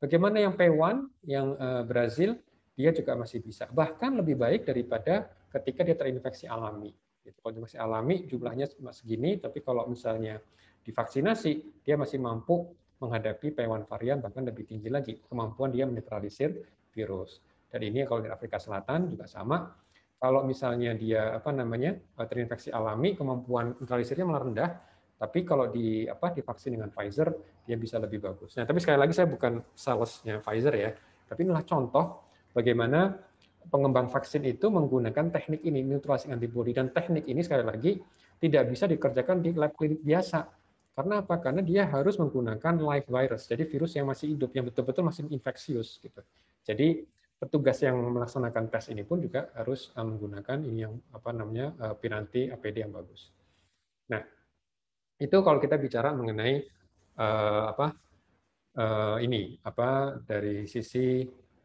Bagaimana yang P1 yang eh, Brazil dia juga masih bisa. Bahkan lebih baik daripada ketika dia terinfeksi alami. Gitu. Kalau masih alami jumlahnya cuma segini, tapi kalau misalnya divaksinasi, dia masih mampu menghadapi P1 varian bahkan lebih tinggi lagi kemampuan dia menetralisir virus. Dan ini kalau di Afrika Selatan juga sama, kalau misalnya dia apa namanya eh, terinfeksi alami, kemampuan neutralisirnya malah rendah. Tapi kalau di apa divaksin dengan Pfizer, dia bisa lebih bagus. Nah, tapi sekali lagi saya bukan salesnya Pfizer ya, tapi inilah contoh bagaimana pengembang vaksin itu menggunakan teknik ini, neutralizing antibody. Dan teknik ini sekali lagi tidak bisa dikerjakan di lab klinik biasa. Karena apa? Karena dia harus menggunakan live virus, jadi virus yang masih hidup, yang betul-betul masih infeksius. Gitu. Jadi petugas yang melaksanakan tes ini pun juga harus eh, menggunakan ini yang apa namanya eh, piranti APD yang bagus. Nah, itu kalau kita bicara mengenai uh, apa uh, ini apa dari sisi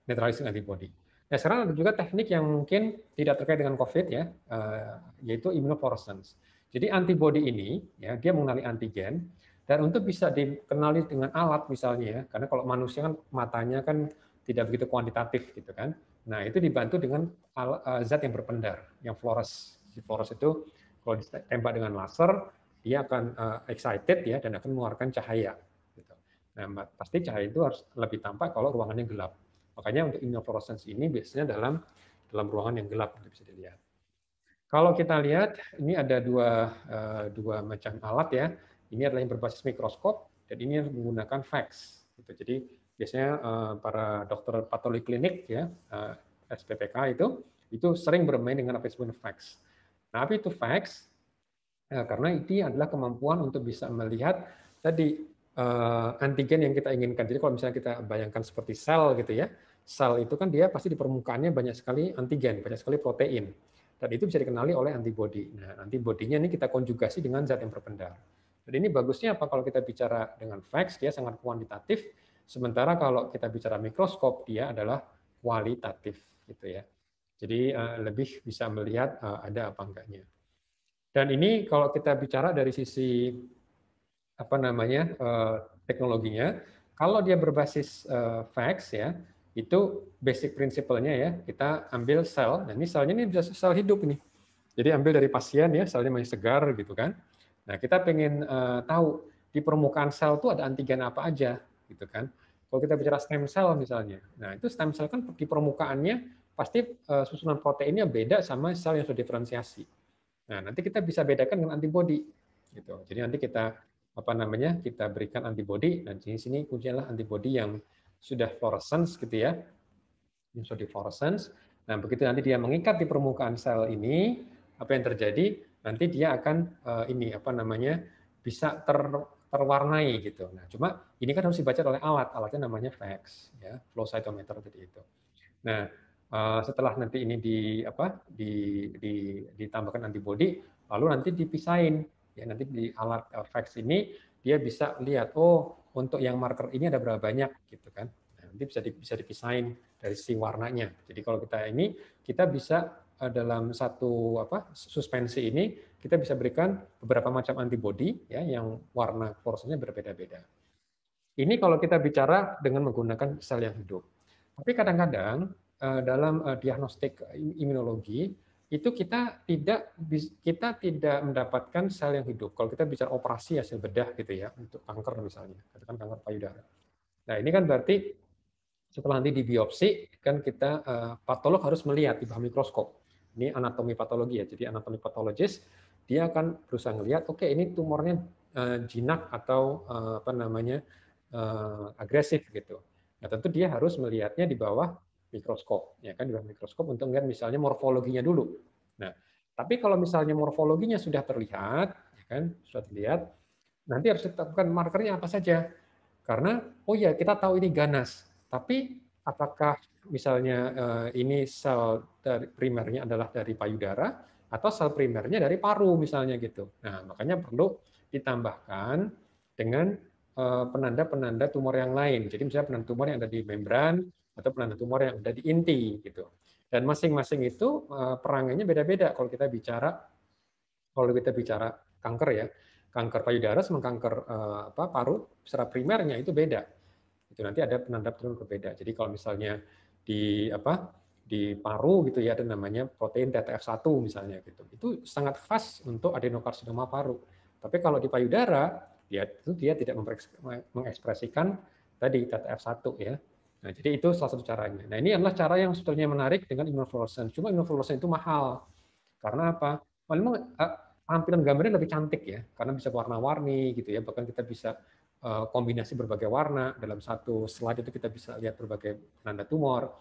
neutralizing antibody. Nah, sekarang ada juga teknik yang mungkin tidak terkait dengan COVID ya, uh, yaitu immunofluorescence. Jadi antibody ini ya dia mengenali antigen dan untuk bisa dikenali dengan alat misalnya ya, karena kalau manusia kan matanya kan tidak begitu kuantitatif gitu kan. Nah itu dibantu dengan eh, zat yang berpendar, yang fluores. Si fluores itu kalau ditembak dengan laser, dia akan eh, excited ya dan akan mengeluarkan cahaya. Gitu. Nah pasti cahaya itu harus lebih tampak kalau ruangannya gelap. Makanya untuk immunofluorescence ini biasanya dalam dalam ruangan yang gelap itu bisa dilihat. Kalau kita lihat, ini ada dua, eh, dua macam alat ya. Ini adalah yang berbasis mikroskop, dan ini menggunakan fax. Gitu. Jadi biasanya uh, para dokter patologi klinik ya uh, eh, SPPK itu itu sering bermain dengan apa disebut facts. Nah, apa itu facts? Nah, karena itu adalah kemampuan untuk bisa melihat tadi uh, antigen yang kita inginkan. Jadi kalau misalnya kita bayangkan seperti sel gitu ya, sel itu kan dia pasti di permukaannya banyak sekali antigen, banyak sekali protein. Dan itu bisa dikenali oleh antibody. Nah, antibodinya ini kita konjugasi dengan zat yang berpendar. Jadi ini bagusnya apa kalau kita bicara dengan facts, dia sangat kuantitatif, Sementara kalau kita bicara mikroskop, dia adalah kualitatif, gitu ya. Jadi eh, lebih bisa melihat eh, ada apa enggaknya. Dan ini kalau kita bicara dari sisi apa namanya eh, teknologinya, kalau dia berbasis fax ya, itu basic prinsipalnya ya kita ambil sel. dan nah, ini selnya ini bisa sel hidup nih. Jadi ambil dari pasien ya selnya masih segar gitu kan. Nah kita pengen tahu di permukaan sel tuh ada antigen apa aja gitu kan. Kalau kita bicara stem cell misalnya, nah itu stem cell kan di permukaannya pasti eh, susunan proteinnya beda sama sel yang sudah diferensiasi. Nah, nanti kita bisa bedakan dengan antibody, Gitu. Jadi nanti kita apa namanya? Kita berikan antibody. Nah, di sini kuncinya adalah antibody yang sudah fluorescence gitu ya. Yang sudah fluorescence. Nah, begitu nanti dia mengikat di permukaan sel ini, apa yang terjadi? Nanti dia akan eh, ini apa namanya? bisa ter terwarnai gitu. Nah, cuma ini kan harus dibaca oleh alat. Alatnya namanya fax ya, flow cytometer tadi itu. Nah, eh, setelah nanti ini di apa di, di ditambahkan antibody, lalu nanti dipisahin ya nanti di alat eh, fax ini dia bisa lihat oh untuk yang marker ini ada berapa banyak gitu kan. Nah, nanti bisa di, bisa dipisahin dari si warnanya. Jadi kalau kita ini kita bisa eh, dalam satu apa suspensi ini kita bisa berikan beberapa macam antibodi ya, yang warna porosnya berbeda-beda. Ini kalau kita bicara dengan menggunakan sel yang hidup. Tapi kadang-kadang eh, dalam eh, diagnostik imunologi itu kita tidak kita tidak mendapatkan sel yang hidup. Kalau kita bicara operasi hasil bedah gitu ya untuk kanker misalnya, katakan kanker payudara. Nah ini kan berarti setelah nanti di biopsi kan kita eh, patolog harus melihat di bawah mikroskop. Ini anatomi patologi ya, jadi anatomi patologis dia akan berusaha melihat, oke okay, ini tumornya eh, jinak atau eh, apa namanya eh, agresif gitu. Nah tentu dia harus melihatnya di bawah mikroskop, ya kan di bawah mikroskop untuk melihat misalnya morfologinya dulu. Nah tapi kalau misalnya morfologinya sudah terlihat, ya kan sudah terlihat, nanti harus ditetapkan markernya apa saja. Karena oh ya kita tahu ini ganas, tapi apakah misalnya ini sel dari primernya adalah dari payudara atau sel primernya dari paru misalnya gitu. Nah, makanya perlu ditambahkan dengan eh, penanda-penanda tumor yang lain. Jadi misalnya penanda tumor yang ada di membran atau penanda tumor yang ada di inti gitu. Dan masing-masing itu eh, perangainya beda-beda kalau kita bicara kalau kita bicara kanker ya. Kanker payudara sama kanker eh, apa paru secara primernya itu beda. Itu nanti ada penanda penanda berbeda. Jadi kalau misalnya di apa di paru gitu ya ada namanya protein TTF1 misalnya gitu. Itu sangat khas untuk adenokarsinoma paru. Tapi kalau di payudara ya itu dia tidak mengekspresikan tadi TTF1 ya. Nah, jadi itu salah satu caranya. Nah, ini adalah cara yang sebetulnya menarik dengan immunofluorescence. Cuma immunofluorescence itu mahal. Karena apa? Memang eh, tampilan gambarnya lebih cantik ya, karena bisa warna-warni gitu ya. Bahkan kita bisa eh, kombinasi berbagai warna dalam satu slide itu kita bisa lihat berbagai penanda tumor.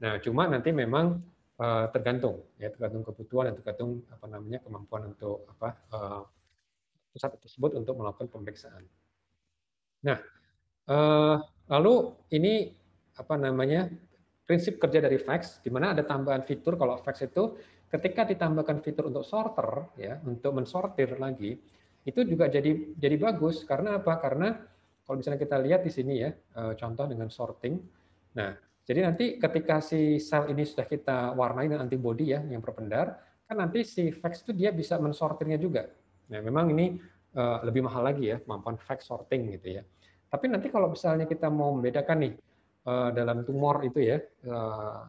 Nah, cuma nanti memang uh, tergantung ya tergantung kebutuhan dan tergantung apa namanya kemampuan untuk apa uh, pusat tersebut untuk melakukan pemeriksaan. Nah, uh, lalu ini apa namanya prinsip kerja dari fax di mana ada tambahan fitur kalau fax itu ketika ditambahkan fitur untuk sorter ya untuk mensortir lagi itu juga jadi jadi bagus karena apa karena kalau misalnya kita lihat di sini ya contoh dengan sorting nah jadi nanti ketika si sel ini sudah kita warnai dengan antibodi ya yang berpendar, kan nanti si fax itu dia bisa mensortirnya juga. Nah, memang ini eh, lebih mahal lagi ya kemampuan fax sorting gitu ya. Tapi nanti kalau misalnya kita mau membedakan nih uh, dalam tumor itu ya, uh,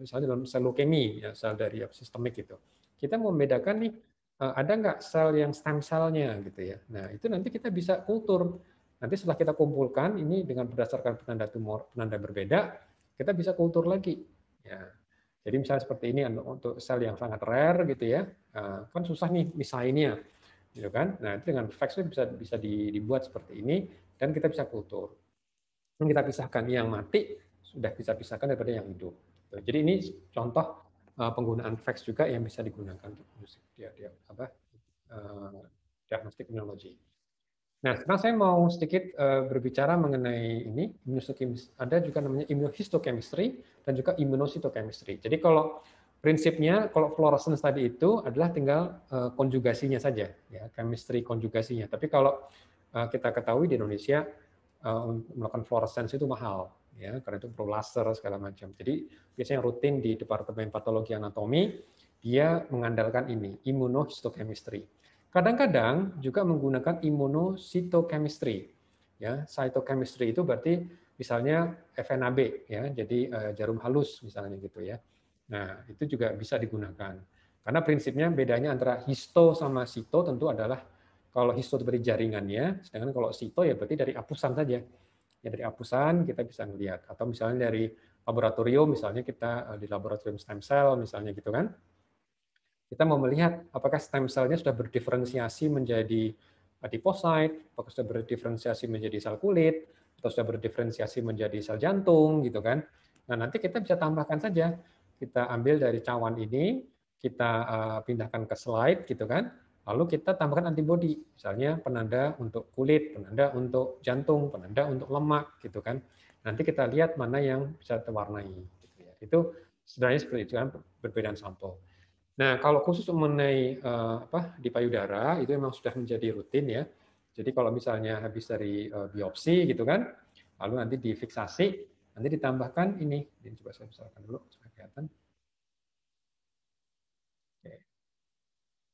misalnya dalam sel leukemi ya sel dari sistemik itu, kita mau membedakan nih ada nggak sel yang stem cell-nya gitu ya. Nah itu nanti kita bisa kultur. Nanti setelah kita kumpulkan ini dengan berdasarkan penanda tumor penanda berbeda, kita bisa kultur lagi. Ya. Jadi misalnya seperti ini anu, untuk sel yang sangat rare gitu ya, eh, kan susah nih misalnya, gitu kan? Nah itu dengan fax bisa bisa dibuat seperti ini dan kita bisa kultur. Dan kita pisahkan yang mati sudah bisa pisahkan daripada yang hidup. Jadi ini contoh eh, penggunaan fax juga yang bisa digunakan untuk musik dia, dia apa uh, diagnostik teknologi. Nah, sekarang saya mau sedikit eh, berbicara mengenai ini, ada juga namanya immunohistochemistry dan juga immunocytochemistry. Jadi kalau prinsipnya, kalau fluorescence tadi itu adalah tinggal eh, konjugasinya saja, ya, chemistry konjugasinya. Tapi kalau eh, kita ketahui di Indonesia, melakukan fluorescence itu mahal, ya, karena itu perlu laser segala macam. Jadi biasanya rutin di Departemen Patologi Anatomi, dia mengandalkan ini, immunohistochemistry. Kadang-kadang juga menggunakan imunositochemistry. Ya, cytochemistry itu berarti misalnya FNAB ya, jadi eh, jarum halus misalnya gitu ya. Nah, itu juga bisa digunakan. Karena prinsipnya bedanya antara histo sama sito tentu adalah kalau histo dari jaringannya, sedangkan kalau sito ya berarti dari apusan saja. Ya dari apusan kita bisa melihat atau misalnya dari laboratorium misalnya kita eh, di laboratorium stem cell misalnya gitu kan kita mau melihat apakah stem cell-nya sudah berdiferensiasi menjadi adiposit, apakah sudah berdiferensiasi menjadi sel kulit, atau sudah berdiferensiasi menjadi sel jantung gitu kan. Nah, nanti kita bisa tambahkan saja. Kita ambil dari cawan ini, kita eh, pindahkan ke slide gitu kan. Lalu kita tambahkan antibodi, misalnya penanda untuk kulit, penanda untuk jantung, penanda untuk lemak gitu kan. Nanti kita lihat mana yang bisa terwarnai. Gitu ya. Itu sebenarnya seperti itu kan perbedaan sampel. Nah, kalau khusus mengenai uh, apa di payudara itu memang sudah menjadi rutin ya. Jadi kalau misalnya habis dari uh, biopsi gitu kan, lalu nanti difiksasi, nanti ditambahkan ini. Ini coba saya besarkan dulu supaya kelihatan. Oke.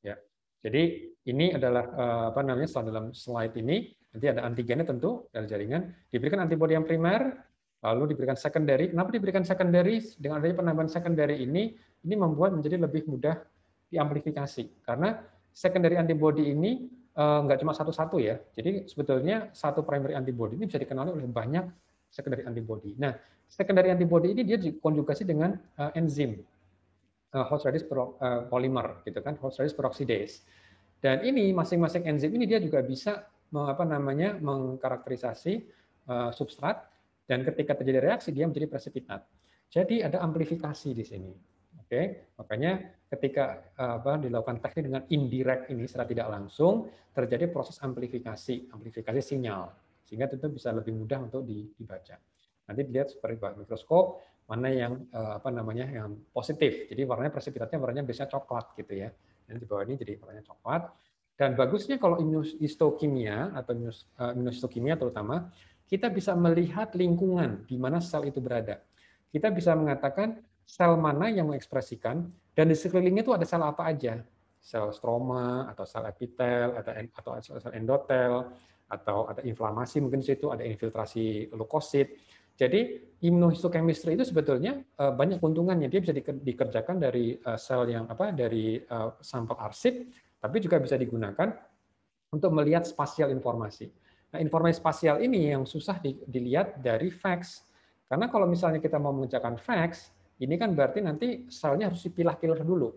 Ya. Jadi ini adalah uh, apa namanya setelah dalam slide ini nanti ada antigennya tentu dari jaringan, diberikan antibodi yang primer, lalu diberikan secondary. Kenapa diberikan secondary? Dengan adanya penambahan secondary ini ini membuat menjadi lebih mudah diamplifikasi karena secondary antibody ini enggak eh, cuma satu-satu ya. Jadi sebetulnya satu primary antibody ini bisa dikenali oleh banyak secondary antibody. Nah, secondary antibody ini dia dikonjugasi dengan eh, enzim eh, host radius polymer gitu kan, host peroxidase. Dan ini masing-masing enzim ini dia juga bisa apa namanya mengkarakterisasi substrat dan ketika terjadi reaksi dia menjadi presipitat. Jadi ada amplifikasi di sini. Oke, makanya ketika eh, apa dilakukan teknik dengan indirect ini secara tidak langsung terjadi proses amplifikasi, amplifikasi sinyal sehingga tentu bisa lebih mudah untuk dibaca. Nanti dilihat seperti bahan mikroskop mana yang eh, apa namanya yang positif. Jadi warnanya presipitatnya warnanya biasanya coklat gitu ya. Dan di bawah ini jadi warnanya coklat. Dan bagusnya kalau imunohistokimia atau imunohistokimia eh, terutama kita bisa melihat lingkungan di mana sel itu berada. Kita bisa mengatakan sel mana yang mengekspresikan dan di sekelilingnya itu ada sel apa aja. Sel stroma atau sel epitel atau atau sel endotel atau ada inflamasi mungkin situ ada infiltrasi leukosit. Jadi immunohistochemistry itu sebetulnya eh, banyak keuntungannya. Dia bisa dikerjakan dari eh, sel yang apa dari eh, sampel arsip, tapi juga bisa digunakan untuk melihat spasial informasi. Nah, informasi spasial ini yang susah dilihat dari fax. Karena kalau misalnya kita mau mengerjakan fax, ini kan berarti nanti selnya harus dipilah-pilah dulu.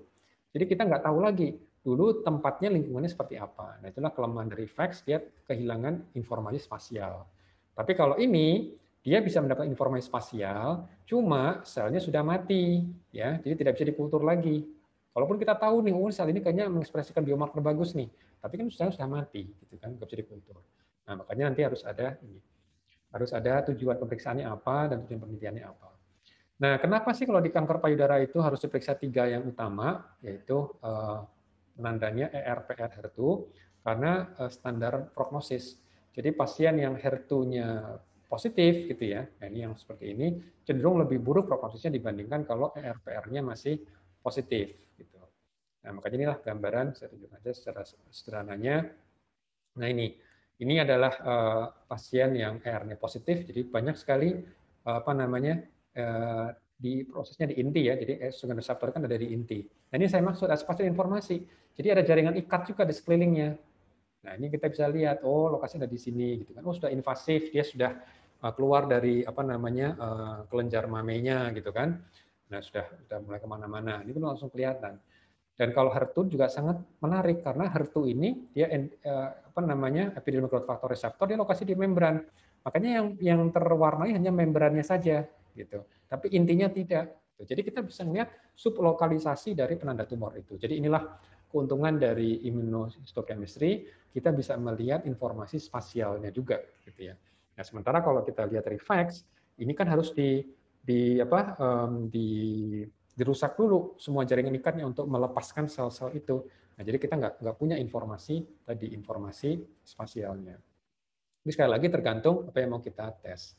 Jadi kita nggak tahu lagi dulu tempatnya lingkungannya seperti apa. Nah itulah kelemahan dari fax, dia kehilangan informasi spasial. Tapi kalau ini dia bisa mendapat informasi spasial, cuma selnya sudah mati, ya, jadi tidak bisa dikultur lagi. Walaupun kita tahu nih, oh, sel ini kayaknya mengekspresikan biomarker bagus nih, tapi kan selnya sudah mati, gitu kan, nggak bisa dikultur. Nah, makanya nanti harus ada ini, harus ada tujuan pemeriksaannya apa dan tujuan penelitiannya apa. Nah, kenapa sih kalau di kanker payudara itu harus diperiksa tiga yang utama, yaitu eh, penandanya e penandanya ERPR HER2, karena eh, standar prognosis. Jadi pasien yang HER2-nya positif gitu ya, nah, ini yang seperti ini cenderung lebih buruk prognosisnya dibandingkan kalau ERPR-nya masih positif gitu. Nah, makanya inilah gambaran saya tunjukkan aja secara sederhananya. Nah, ini ini adalah eh, pasien yang ER-nya positif, jadi banyak sekali apa namanya Eh, di prosesnya di inti ya, jadi eh, estrogen reseptor kan ada di inti. Nah ini saya maksud ada spasial informasi, jadi ada jaringan ikat juga di sekelilingnya. Nah ini kita bisa lihat, oh lokasinya ada di sini, gitu kan. Oh sudah invasif, dia sudah eh, keluar dari apa namanya kelenjar mamenya, gitu kan. Nah sudah sudah mulai kemana-mana, ini pun langsung kelihatan. Dan kalau her juga sangat menarik karena her ini dia apa namanya epidermal growth factor receptor dia lokasi di membran. Makanya yang yang terwarnai hanya membrannya saja gitu. Tapi intinya tidak. Jadi kita bisa melihat sublokalisasi dari penanda tumor itu. Jadi inilah keuntungan dari immunohistochemistry, kita bisa melihat informasi spasialnya juga gitu ya. Nah, sementara kalau kita lihat reflex, ini kan harus di di apa um, di dirusak dulu semua jaringan ikatnya untuk melepaskan sel-sel itu. Nah, jadi kita nggak nggak punya informasi tadi informasi spasialnya. Ini sekali lagi tergantung apa yang mau kita tes.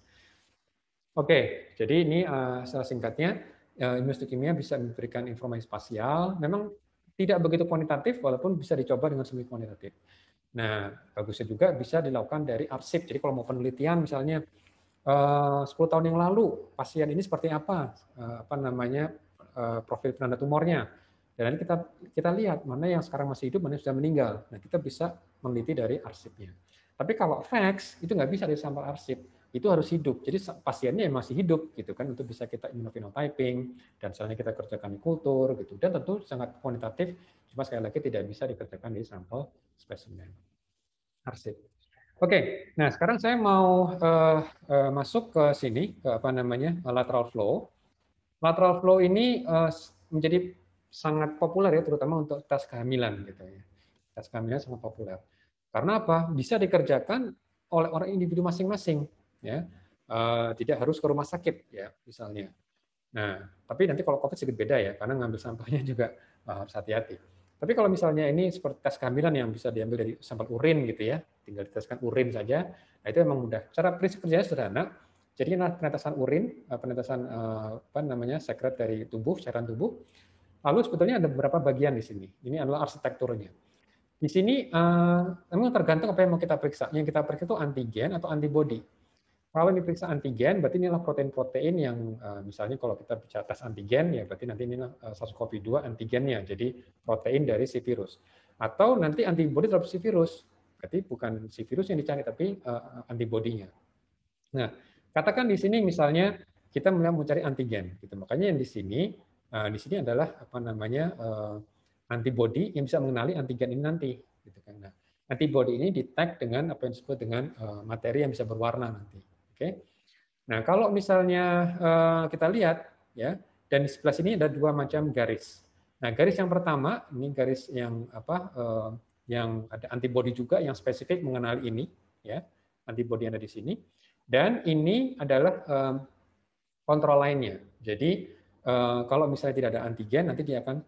Oke, jadi ini uh, secara singkatnya, uh, kimia bisa memberikan informasi spasial, memang tidak begitu kuantitatif, walaupun bisa dicoba dengan semi kuantitatif. Nah, bagusnya juga bisa dilakukan dari arsip. Jadi kalau mau penelitian misalnya, eh, uh, 10 tahun yang lalu pasien ini seperti apa, uh, apa namanya uh, profil penanda tumornya, dan nanti kita kita lihat mana yang sekarang masih hidup, mana yang sudah meninggal. Nah, kita bisa meneliti dari arsipnya. Tapi kalau fax itu nggak bisa dari sampel arsip itu harus hidup. Jadi pasiennya yang masih hidup gitu kan untuk bisa kita immunophenotyping dan soalnya kita kerjakan kultur gitu. Dan tentu sangat kuantitatif, cuma sekali lagi tidak bisa dikerjakan di sampel spesimen arsip. Oke, okay. nah sekarang saya mau uh, uh, masuk ke sini ke apa namanya eh, lateral flow. Lateral flow ini uh, menjadi sangat populer ya terutama untuk tes kehamilan gitu ya. Tes kehamilan sangat populer. Karena apa? Bisa dikerjakan oleh orang individu masing-masing ya uh, tidak harus ke rumah sakit ya misalnya nah tapi nanti kalau covid sedikit beda ya karena ngambil sampahnya juga uh, harus hati-hati tapi kalau misalnya ini seperti tes kehamilan yang bisa diambil dari sampel urin gitu ya tinggal diteskan urin saja nah itu memang mudah cara prinsip kerjanya sederhana jadi penetasan urin, eh, penetasan apa namanya sekret dari tubuh, cairan tubuh. Lalu sebetulnya ada beberapa bagian di sini. Ini adalah arsitekturnya. Di sini memang tergantung apa yang mau kita periksa. Yang kita periksa itu antigen atau antibodi. Kalau diperiksa antigen, berarti inilah protein-protein yang eh, misalnya kalau kita bicara tes antigen, ya berarti nanti inilah eh, SARS-CoV-2 antigennya, jadi protein dari si virus. Atau nanti antibody terhadap si virus, berarti bukan si virus yang dicari, tapi eh, antibodinya. Nah, katakan di sini misalnya kita mencari antigen, gitu. makanya yang di sini, di sini adalah apa namanya antibody yang bisa mengenali antigen ini nanti, gitu kan. Nah, antibodi ini di dengan apa yang disebut dengan materi yang bisa berwarna nanti. Oke. Nah, kalau misalnya eh, kita lihat ya, dan di sebelah sini ada dua macam garis. Nah, garis yang pertama ini garis yang apa eh, yang ada antibodi juga yang spesifik mengenal ini ya. Antibodi ada di sini dan ini adalah eh, kontrol lainnya. Jadi kalau misalnya tidak ada antigen nanti dia akan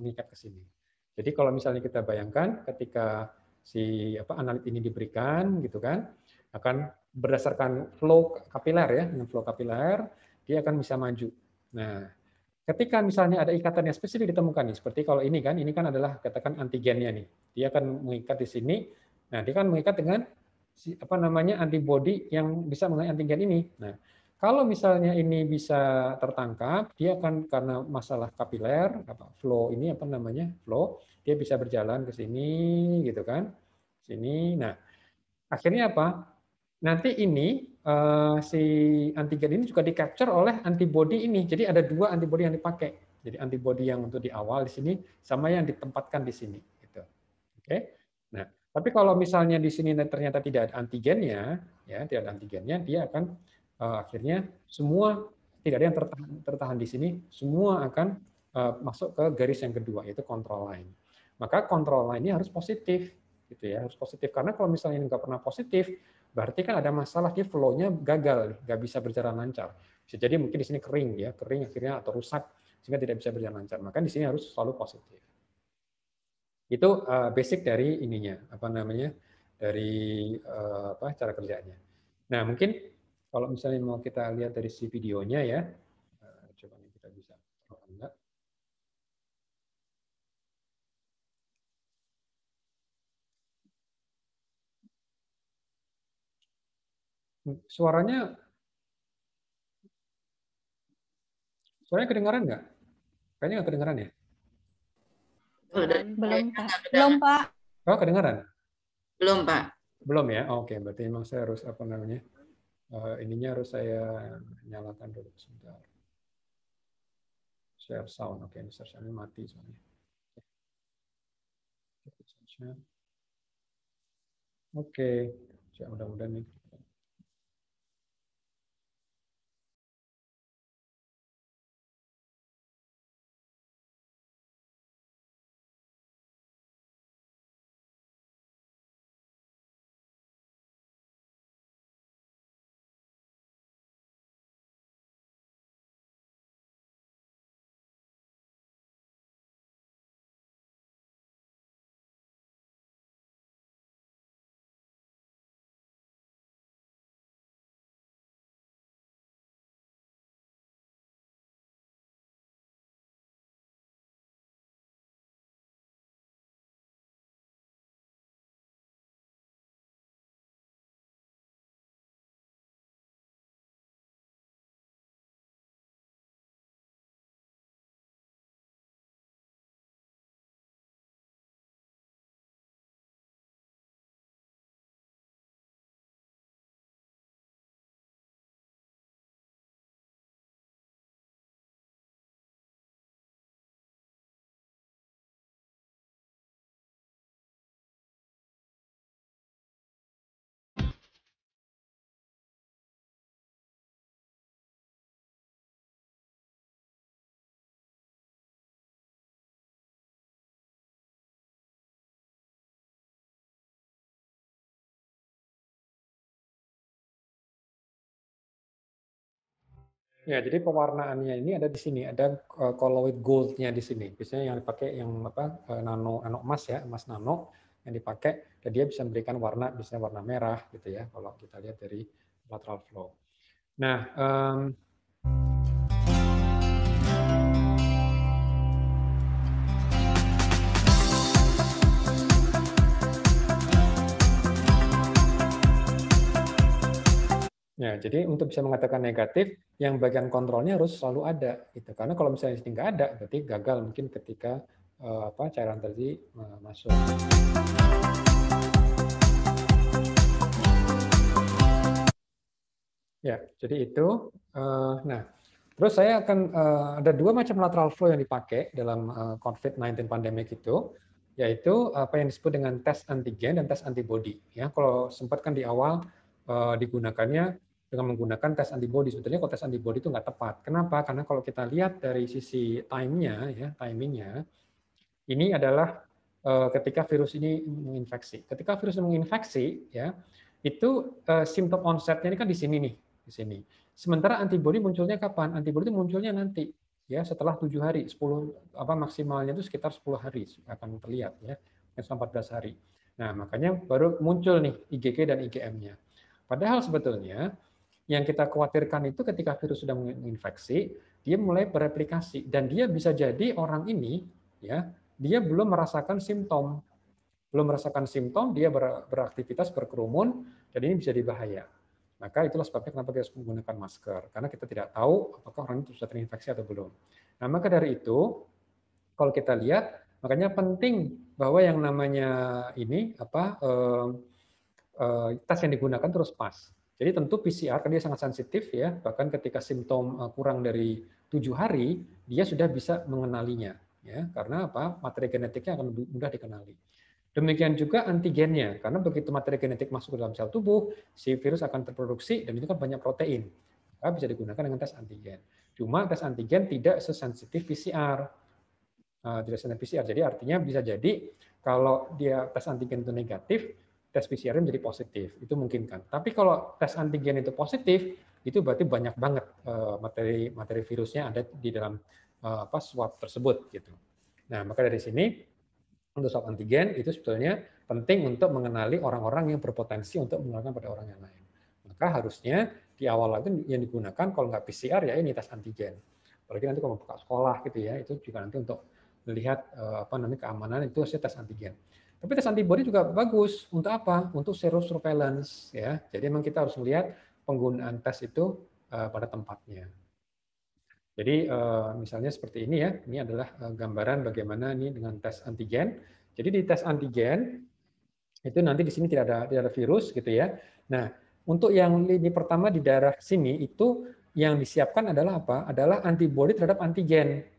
meningkat ke sini. Jadi kalau misalnya kita bayangkan ketika si apa analit ini diberikan gitu kan, akan berdasarkan flow kapiler ya, dengan flow kapiler, dia akan bisa maju. Nah, ketika misalnya ada ikatan yang spesifik ditemukan nih, seperti kalau ini kan, ini kan adalah katakan antigennya nih, dia akan mengikat di sini. Nah, dia akan mengikat dengan apa namanya antibody yang bisa mengenai antigen ini. Nah, kalau misalnya ini bisa tertangkap, dia akan karena masalah kapiler, apa flow ini apa namanya flow, dia bisa berjalan ke sini gitu kan, sini. Nah, akhirnya apa? nanti ini eh, si antigen ini juga di capture oleh antibody ini. Jadi ada dua antibody yang dipakai. Jadi antibody yang untuk di awal di sini sama yang ditempatkan di sini. Gitu. Oke. Okay? Nah, tapi kalau misalnya di sini ternyata tidak ada antigennya, ya tidak ada antigennya, dia akan uh, akhirnya semua tidak ada yang tertahan, tertahan di sini, semua akan uh, masuk ke garis yang kedua yaitu kontrol line. Maka kontrol line ini harus positif gitu ya, harus positif karena kalau misalnya nggak pernah positif, berarti kan ada masalah dia flow-nya gagal, nggak bisa berjalan lancar. Bisa jadi mungkin di sini kering ya, kering akhirnya atau rusak sehingga tidak bisa berjalan lancar. Maka di sini harus selalu positif. Itu eh, basic dari ininya, apa namanya, dari eh, apa cara kerjanya. Nah mungkin kalau misalnya mau kita lihat dari si videonya ya, eh, coba kita bisa enggak. Suaranya Suaranya kedengaran nggak? Kayaknya nggak kedengaran ya? Belum, belum Pak. Belum, Pak. Oh, kedengaran? Belum, Pak. Belum ya? Oh, Oke, okay. berarti memang saya harus apa namanya? Uh, ininya harus saya nyalakan dulu sebentar. Share sound. Oke, okay, share sound mati soalnya. Oke, okay. mudah-mudahan nih Ya, jadi pewarnaannya ini ada di sini, ada eh, colloid goldnya di sini. Biasanya yang dipakai yang apa eh, nano nano emas ya, emas nano yang dipakai dan dia bisa memberikan warna, biasanya warna merah gitu ya kalau kita lihat dari lateral flow. Nah, um, Ya, jadi untuk bisa mengatakan negatif, yang bagian kontrolnya harus selalu ada, gitu. Karena kalau misalnya ini nggak ada, berarti gagal mungkin ketika uh, apa cairan tadi uh, masuk. Ya, jadi itu. Uh, nah, terus saya akan uh, ada dua macam lateral flow yang dipakai dalam uh, COVID-19 pandemic itu yaitu apa yang disebut dengan tes antigen dan tes antibody. Ya, kalau sempat kan di awal digunakannya dengan menggunakan tes antibody. Sebetulnya kalau tes antibody itu nggak tepat. Kenapa? Karena kalau kita lihat dari sisi timenya, ya timingnya, ini adalah eh, ketika virus ini menginfeksi. Ketika virus menginfeksi, ya itu eh, simptom onsetnya ini kan di sini nih, di sini. Sementara antibody munculnya kapan? Antibody itu munculnya nanti, ya setelah tujuh hari, 10 apa maksimalnya itu sekitar 10 hari akan terlihat ya, empat belas hari. Nah makanya baru muncul nih IgG dan IgM-nya. Padahal sebetulnya yang kita khawatirkan itu ketika virus sudah menginfeksi, dia mulai bereplikasi dan dia bisa jadi orang ini ya, dia belum merasakan simptom. Belum merasakan simptom, dia beraktivitas berkerumun dan ini bisa dibahaya. Maka itulah sebabnya kenapa kita harus menggunakan masker karena kita tidak tahu apakah orang itu sudah terinfeksi atau belum. Nah, maka dari itu kalau kita lihat makanya penting bahwa yang namanya ini apa eh, eh, tas yang digunakan terus pas jadi tentu PCR karena dia sangat sensitif ya, bahkan ketika simptom eh, kurang dari tujuh hari, dia sudah bisa mengenalinya. Ya, karena apa? Materi genetiknya akan mudah dikenali. Demikian juga antigennya, karena begitu materi genetik masuk ke dalam sel tubuh, si virus akan terproduksi dan itu kan banyak protein. Maka bisa digunakan dengan tes antigen. Cuma tes antigen tidak sesensitif PCR. Nah, eh, tidak sesensitif PCR, jadi artinya bisa jadi kalau dia tes antigen itu negatif, tes PCR menjadi positif. Itu mungkin kan. Tapi kalau tes antigen itu positif, itu berarti banyak banget materi-materi eh, virusnya ada di dalam eh, apa swab tersebut gitu. Nah, maka dari sini untuk swab antigen itu sebetulnya penting untuk mengenali orang-orang yang berpotensi untuk menularkan pada orang yang lain. Maka harusnya di awal lagi yang digunakan kalau nggak PCR ya ini tes antigen. Apalagi nanti kalau buka sekolah gitu ya, itu juga nanti untuk melihat eh, apa namanya keamanan itu hasil tes antigen. Tapi tes antibody juga bagus untuk apa? Untuk sero surveillance ya. Jadi memang kita harus melihat penggunaan tes itu eh, pada tempatnya. Jadi eh, misalnya seperti ini ya. Ini adalah eh, gambaran bagaimana ini dengan tes antigen. Jadi di tes antigen itu nanti di sini tidak ada tidak ada virus gitu ya. Nah, untuk yang lini pertama di daerah sini itu yang disiapkan adalah apa? Adalah antibody terhadap antigen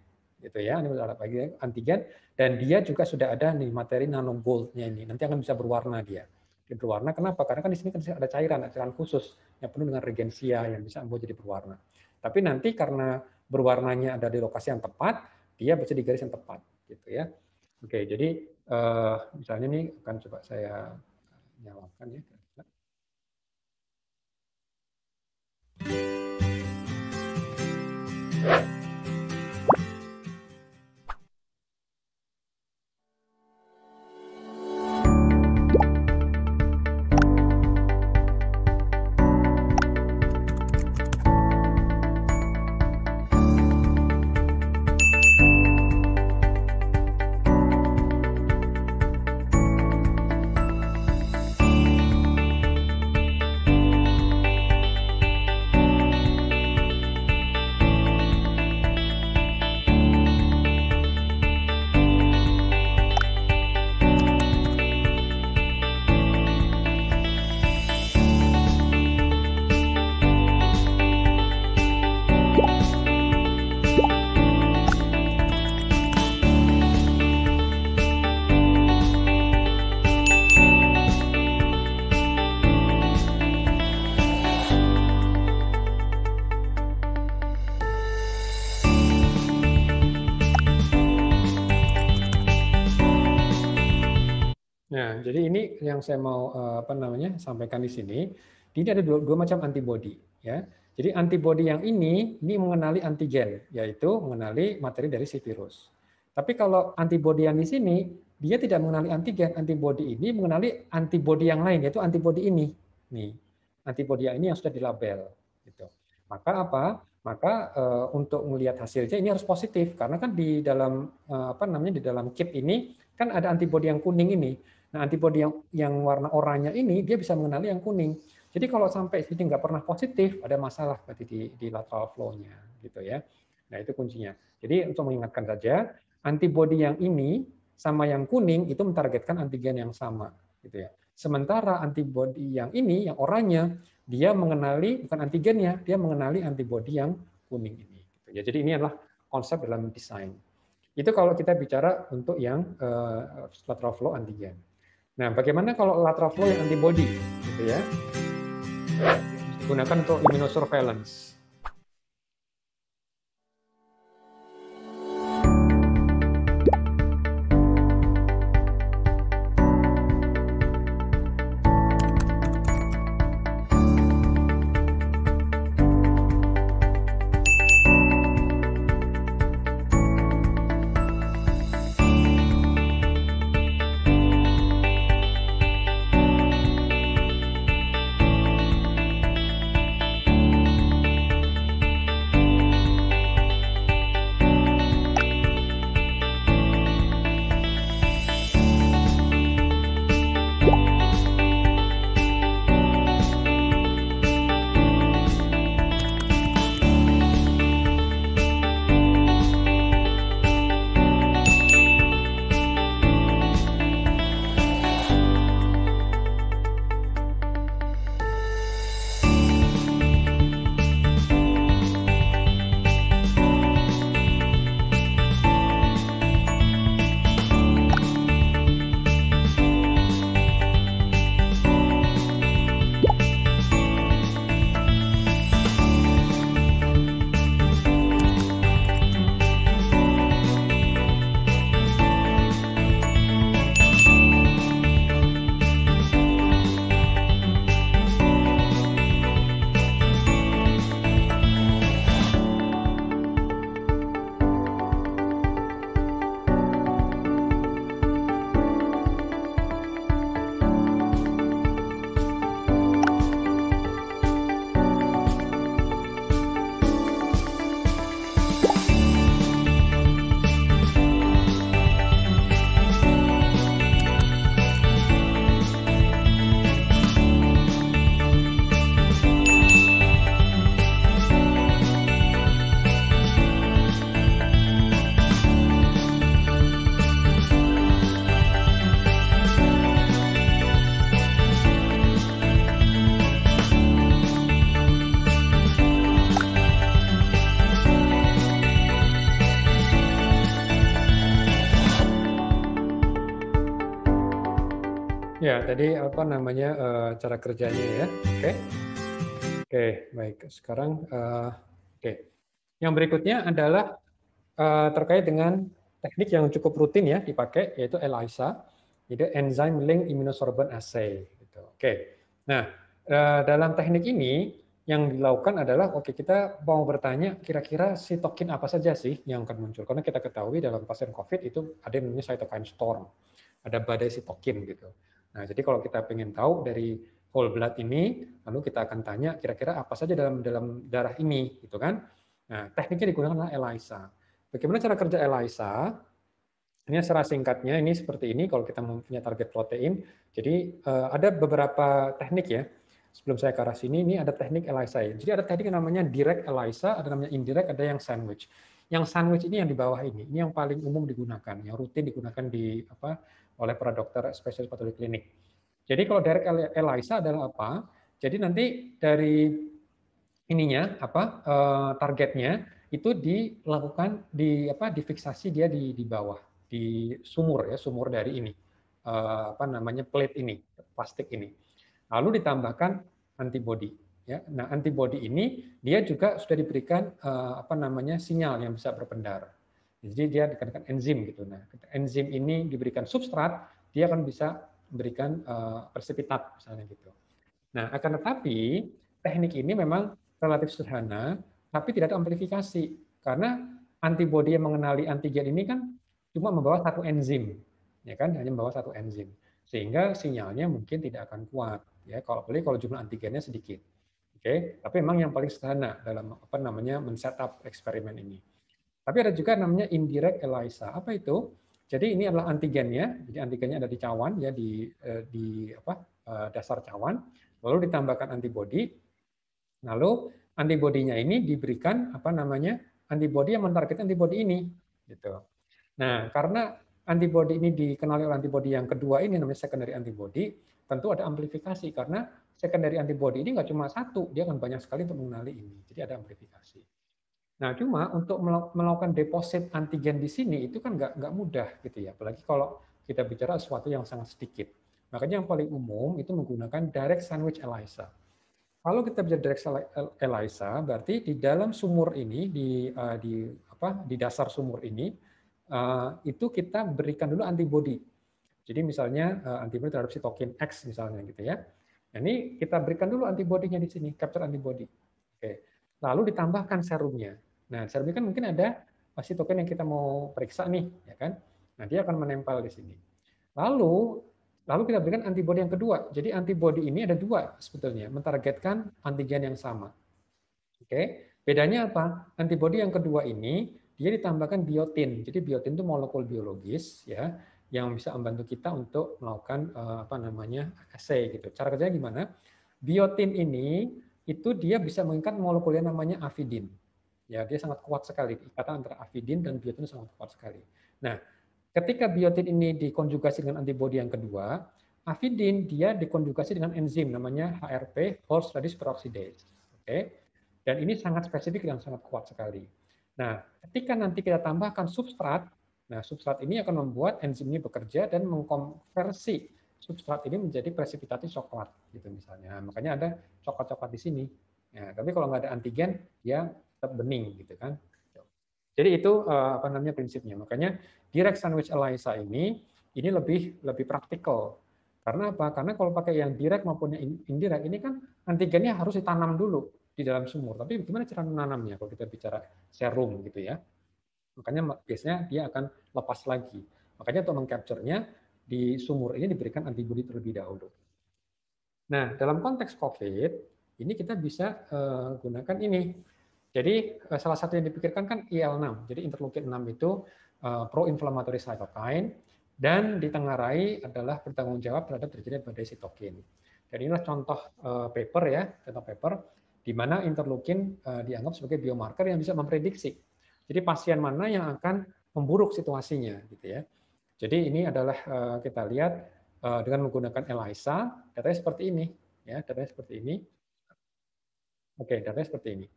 gitu ya ini darah pagi antigen dan dia juga sudah ada nih materi nano goldnya ini nanti akan bisa berwarna dia dia berwarna kenapa karena kan di sini kan ada cairan ada cairan khusus yang penuh dengan regensia yang bisa membuat jadi berwarna tapi nanti karena berwarnanya ada di lokasi yang tepat dia bisa digaris yang tepat gitu ya oke jadi uh, misalnya ini akan coba saya nyalakan ya Yeah. yang saya mau eh, apa namanya sampaikan di sini, ini ada dua, dua macam antibody ya. Jadi antibody yang ini ini mengenali antigen, yaitu mengenali materi dari si virus. Tapi kalau antibodi yang di sini dia tidak mengenali antigen, antibody ini mengenali antibody yang lain yaitu antibody ini. Nih, antibodi yang ini yang sudah dilabel gitu. Maka apa? Maka e, untuk melihat hasilnya ini harus positif karena kan di dalam e, apa namanya di dalam kit ini kan ada antibody yang kuning ini. Nah, antibodi yang, yang warna oranye ini dia bisa mengenali yang kuning. Jadi kalau sampai sini nggak pernah positif, ada masalah berarti di, di lateral flow-nya, gitu ya. Nah itu kuncinya. Jadi untuk mengingatkan saja, antibodi yang ini sama yang kuning itu mentargetkan antigen yang sama, gitu ya. Sementara antibodi yang ini, yang oranye, dia mengenali bukan antigennya, dia mengenali antibodi yang kuning ini. Gitu ya. Jadi ini adalah konsep dalam desain. Itu kalau kita bicara untuk yang uh, lateral flow antigen. Nah, bagaimana kalau lateral flow yang antibody, gitu ya? Gunakan untuk immunosurveillance. tadi apa namanya uh, cara kerjanya ya. Oke. Okay. Oke, okay, baik. Sekarang uh, oke. Okay. Yang berikutnya adalah uh, terkait dengan teknik yang cukup rutin ya dipakai yaitu ELISA, yaitu Enzyme Link Immunosorbent Assay gitu. Oke. Okay. Nah, uh, dalam teknik ini yang dilakukan adalah oke okay, kita mau bertanya kira-kira sitokin apa saja sih yang akan muncul karena kita ketahui dalam pasien COVID itu ada yang namanya cytokine storm ada badai sitokin gitu Nah, jadi kalau kita ingin tahu dari whole blood ini, lalu kita akan tanya kira-kira apa saja dalam dalam darah ini, gitu kan? Nah, tekniknya digunakanlah ELISA. Bagaimana cara kerja ELISA? Ini secara singkatnya ini seperti ini kalau kita mempunyai target protein. Jadi eh, ada beberapa teknik ya. Sebelum saya ke arah sini, ini ada teknik ELISA. Jadi ada teknik yang namanya direct ELISA, ada namanya indirect, ada yang sandwich. Yang sandwich ini yang di bawah ini, ini yang paling umum digunakan, yang rutin digunakan di apa oleh para dokter spesialis patologi klinik. Jadi kalau direct ELISA adalah apa? Jadi nanti dari ininya apa eh, targetnya itu dilakukan di apa difiksasi dia di di bawah di sumur ya sumur dari ini eh, apa namanya plate ini plastik ini. Lalu ditambahkan antibody. ya. Nah, antibody ini dia juga sudah diberikan eh, apa namanya sinyal yang bisa berpendar. Jadi dia dikatakan enzim gitu. Nah, enzim ini diberikan substrat, dia akan bisa memberikan uh, eh, persipitat misalnya gitu. Nah, akan tetapi teknik ini memang relatif sederhana, tapi tidak ada amplifikasi karena antibodi yang mengenali antigen ini kan cuma membawa satu enzim, ya kan hanya membawa satu enzim, sehingga sinyalnya mungkin tidak akan kuat ya kalau boleh, kalau jumlah antigennya sedikit. Oke, okay? tapi memang yang paling sederhana dalam apa namanya men-setup eksperimen ini. Tapi ada juga namanya indirect ELISA. Apa itu? Jadi ini adalah antigennya. Jadi antigennya ada di cawan ya di eh, di apa eh, dasar cawan. Lalu ditambahkan antibodi. Lalu antibodinya ini diberikan apa namanya antibodi yang menarget antibodi ini gitu. Nah, karena antibodi ini dikenali oleh antibodi yang kedua ini namanya secondary antibody, tentu ada amplifikasi karena secondary antibody ini nggak cuma satu, dia akan banyak sekali untuk mengenali ini. Jadi ada amplifikasi. Nah, cuma untuk melakukan deposit antigen di sini itu kan nggak nggak mudah gitu ya, apalagi kalau kita bicara sesuatu yang sangat sedikit. Makanya yang paling umum itu menggunakan direct sandwich ELISA. Kalau kita bicara direct ELISA, berarti di dalam sumur ini di eh, di apa di dasar sumur ini eh, itu kita berikan dulu antibody Jadi misalnya uh, terhadap sitokin X misalnya gitu ya. Nah, ini kita berikan dulu antibodinya di sini, capture antibody lalu ditambahkan serumnya. Nah, serumnya kan mungkin ada masih token yang kita mau periksa nih, ya kan? Nah, dia akan menempel di sini. Lalu lalu kita berikan antibodi yang kedua. Jadi antibodi ini ada dua sebetulnya, mentargetkan antigen yang sama. Oke, bedanya apa? Antibodi yang kedua ini dia ditambahkan biotin. Jadi biotin itu molekul biologis ya yang bisa membantu kita untuk melakukan eh, apa namanya assay gitu. Cara kerjanya gimana? Biotin ini itu dia bisa mengikat molekul yang namanya avidin. Ya, dia sangat kuat sekali. Ikatan antara avidin dan biotin sangat kuat sekali. Nah, ketika biotin ini dikonjugasi dengan antibodi yang kedua, avidin dia dikonjugasi dengan enzim namanya HRP, horse radish peroxidase. Oke. Dan ini sangat spesifik dan sangat kuat sekali. Nah, ketika nanti kita tambahkan substrat, nah substrat ini akan membuat enzim ini bekerja dan mengkonversi substrat ini menjadi presipitasi coklat gitu misalnya. Makanya ada coklat-coklat di sini. Ya, tapi kalau nggak ada antigen, ya tetap bening gitu kan. Jadi itu eh, apa namanya prinsipnya. Makanya direct sandwich ELISA ini ini lebih lebih praktikal. Karena apa? Karena kalau pakai yang direct maupun yang indirect ini kan antigennya harus ditanam dulu di dalam sumur. Tapi gimana cara menanamnya kalau kita bicara serum gitu ya? Makanya biasanya dia akan lepas lagi. Makanya untuk nya di sumur ini diberikan antibodi terlebih dahulu. Nah, dalam konteks COVID, ini kita bisa eh, gunakan ini. Jadi eh, salah satu yang dipikirkan kan IL-6. Jadi interleukin 6 itu eh, pro-inflammatory cytokine dan ditengarai adalah bertanggung jawab terhadap terjadinya badai sitokin. Jadi inilah contoh paper ya, contoh paper di mana interleukin dianggap sebagai biomarker yang bisa memprediksi. Jadi pasien mana yang akan memburuk situasinya gitu ya. Jadi ini adalah eh, kita lihat eh, dengan menggunakan ELISA, datanya seperti ini, ya, datanya seperti ini. Oke, datanya seperti ini.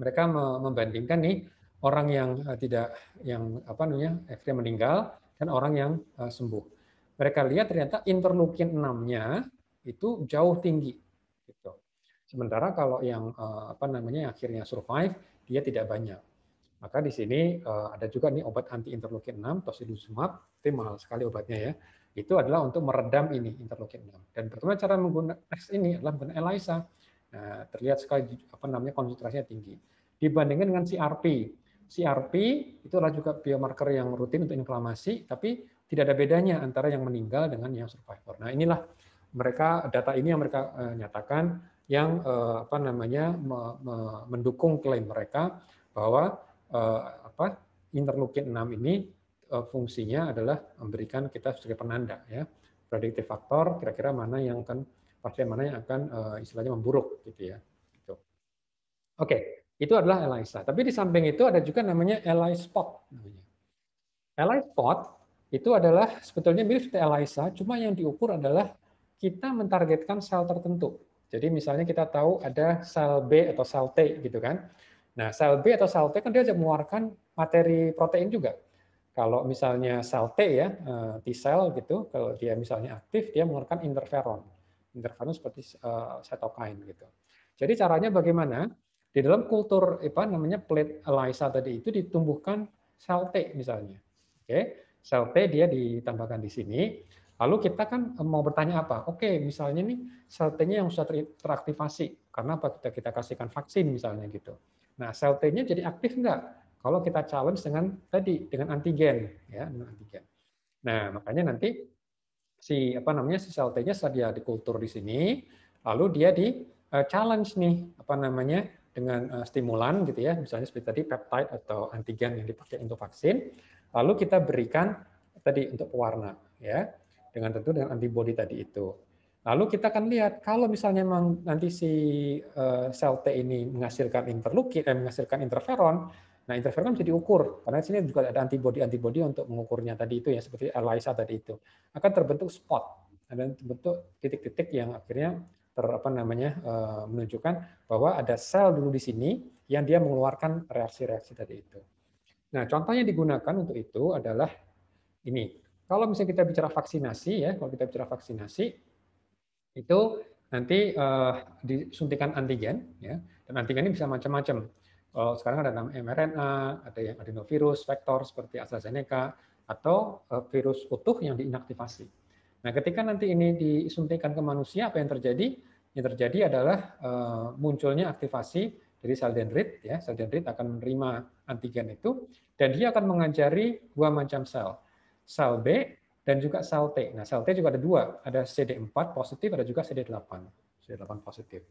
Mereka membandingkan nih orang yang eh, tidak yang apa namanya akhirnya meninggal dan orang yang sembuh. Mereka lihat ternyata interleukin 6-nya itu jauh tinggi. Gitu. Sementara kalau yang apa namanya akhirnya survive dia tidak banyak. Maka di sini eh, ada juga nih obat anti interleukin 6 tocilizumab, itu mahal sekali obatnya ya. Itu adalah untuk meredam ini interleukin 6. Dan pertama cara menggunakan tes ini adalah dengan ELISA. Nah, terlihat sekali apa namanya konsentrasinya tinggi. Dibandingkan dengan CRP. CRP itu adalah juga biomarker yang rutin untuk inflamasi, tapi tidak ada bedanya antara yang meninggal dengan yang survivor. Nah, inilah mereka data ini yang mereka uh, nyatakan yang uh, apa namanya me, me, mendukung klaim mereka bahwa Eh, apa interleukin 6 ini eh, fungsinya adalah memberikan kita sebagai penanda ya prediktif faktor kira-kira mana yang akan pasien mana yang akan eh, istilahnya memburuk gitu ya gitu. oke itu adalah ELISA tapi di samping itu ada juga namanya ELISA spot namanya ELISA itu adalah sebetulnya mirip seperti ELISA cuma yang diukur adalah kita mentargetkan sel tertentu jadi misalnya kita tahu ada sel B atau sel T gitu kan Nah, sel B atau sel T kan dia mengeluarkan materi protein juga. Kalau misalnya sel T ya, eh, T cell gitu, kalau dia misalnya aktif, dia mengeluarkan interferon. Interferon seperti eh, cytokine gitu. Jadi caranya bagaimana? Di dalam kultur apa namanya plate ELISA tadi itu ditumbuhkan sel T misalnya. Oke, sel T dia ditambahkan di sini. Lalu kita kan eh, mau bertanya apa? Oke, misalnya nih sel T-nya yang sudah teraktivasi karena apa kita kita kasihkan vaksin misalnya gitu. Nah, sel T-nya jadi aktif enggak? Kalau kita challenge dengan tadi dengan antigen, ya, dengan antigen. Nah, makanya nanti si apa namanya si sel T-nya setelah dia dikultur di sini, lalu dia di eh, challenge nih apa namanya dengan eh, stimulan gitu ya, misalnya seperti tadi peptide atau antigen yang dipakai untuk vaksin, lalu kita berikan tadi untuk pewarna ya, dengan tentu dengan antibodi tadi itu. Lalu kita akan lihat kalau misalnya memang nanti si eh, sel T ini menghasilkan interleukin, eh, menghasilkan interferon, nah interferon bisa diukur karena di sini juga ada antibodi-antibodi untuk mengukurnya tadi itu ya seperti ELISA tadi itu akan terbentuk spot ada terbentuk titik-titik yang akhirnya ter apa namanya eh, menunjukkan bahwa ada sel dulu di sini yang dia mengeluarkan reaksi-reaksi tadi itu. Nah contohnya digunakan untuk itu adalah ini. Kalau misalnya kita bicara vaksinasi ya, kalau kita bicara vaksinasi, itu nanti uh, disuntikan antigen ya dan antigen ini bisa macam-macam uh, sekarang ada nama mRNA ada yang adenovirus vektor seperti AstraZeneca atau uh, virus utuh yang diinaktivasi nah ketika nanti ini disuntikan ke manusia apa yang terjadi yang terjadi adalah uh, munculnya aktivasi dari sel dendrit ya sel dendrit akan menerima antigen itu dan dia akan mengajari dua macam sel sel B dan juga sel T. Nah, sel T juga ada dua, ada CD4 positif, ada juga CD8. CD8 positif.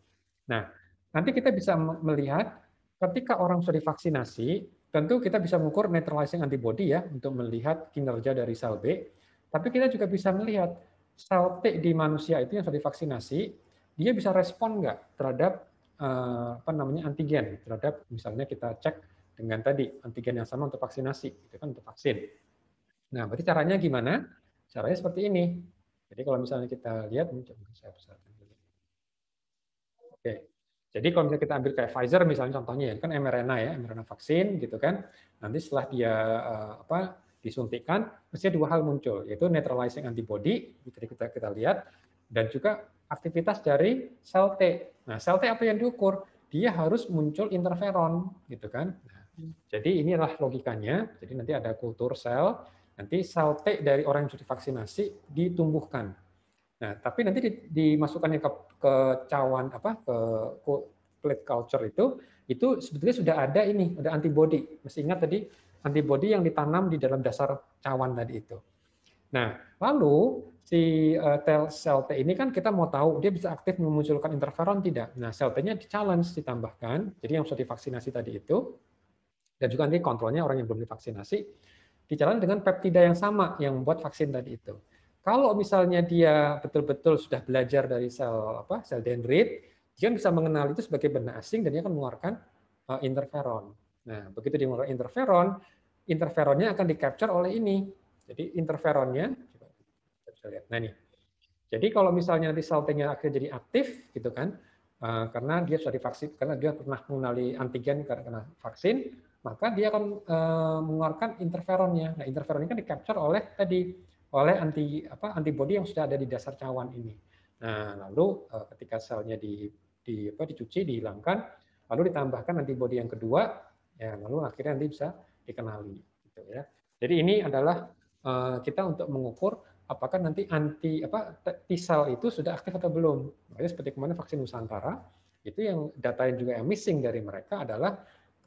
Nah, nanti kita bisa melihat ketika orang sudah divaksinasi, tentu kita bisa mengukur neutralizing antibody ya untuk melihat kinerja dari sel B. Tapi kita juga bisa melihat sel T di manusia itu yang sudah divaksinasi, dia bisa respon nggak terhadap eh, apa namanya antigen terhadap misalnya kita cek dengan tadi antigen yang sama untuk vaksinasi itu kan untuk vaksin. Nah, berarti caranya gimana? Caranya seperti ini. Jadi kalau misalnya kita lihat, saya besarkan dulu. Oke. Jadi kalau misalnya kita ambil kayak Pfizer misalnya contohnya ya, kan mRNA ya, mRNA vaksin gitu kan. Nanti setelah dia eh, apa disuntikan, mestinya dua hal muncul, yaitu neutralizing antibody, jadi kita kita lihat, dan juga aktivitas dari sel T. Nah, sel T apa yang diukur? Dia harus muncul interferon, gitu kan? Nah, hmm. jadi inilah logikanya. Jadi nanti ada kultur sel, Nanti sel T dari orang yang sudah divaksinasi ditumbuhkan. Nah, tapi nanti dimasukkannya ke, ke cawan apa ke plate culture itu itu sebetulnya sudah ada ini, ada antibodi. Masih ingat tadi antibodi yang ditanam di dalam dasar cawan tadi itu. Nah, lalu si eh, sel T ini kan kita mau tahu dia bisa aktif memunculkan interferon tidak. Nah, sel T-nya di challenge ditambahkan. Jadi yang sudah divaksinasi tadi itu dan juga nanti kontrolnya orang yang belum divaksinasi dijalankan dengan peptida yang sama yang membuat vaksin tadi itu. Kalau misalnya dia betul-betul sudah belajar dari sel apa sel dendrit, dia bisa mengenal itu sebagai benda asing dan dia akan mengeluarkan uh, interferon. Nah, begitu dia mengeluarkan interferon, interferonnya akan di-capture oleh ini. Jadi interferonnya, coba kita bisa lihat. Nah, ini. Jadi kalau misalnya nanti sel t akhirnya jadi aktif, gitu kan, eh, karena dia sudah divaksin, karena dia pernah mengenali antigen karena kena vaksin, maka dia akan uh, mengeluarkan interferonnya. Nah, interferon ini kan di capture oleh tadi oleh anti apa antibodi yang sudah ada di dasar cawan ini. Nah, lalu uh, ketika selnya di di apa dicuci, dihilangkan, lalu ditambahkan antibodi yang kedua, ya lalu akhirnya nanti bisa dikenali gitu ya. Jadi ini adalah uh, kita untuk mengukur apakah nanti anti apa T cell itu sudah aktif atau belum. Makanya seperti kemarin vaksin Nusantara, itu yang data yang juga yang missing dari mereka adalah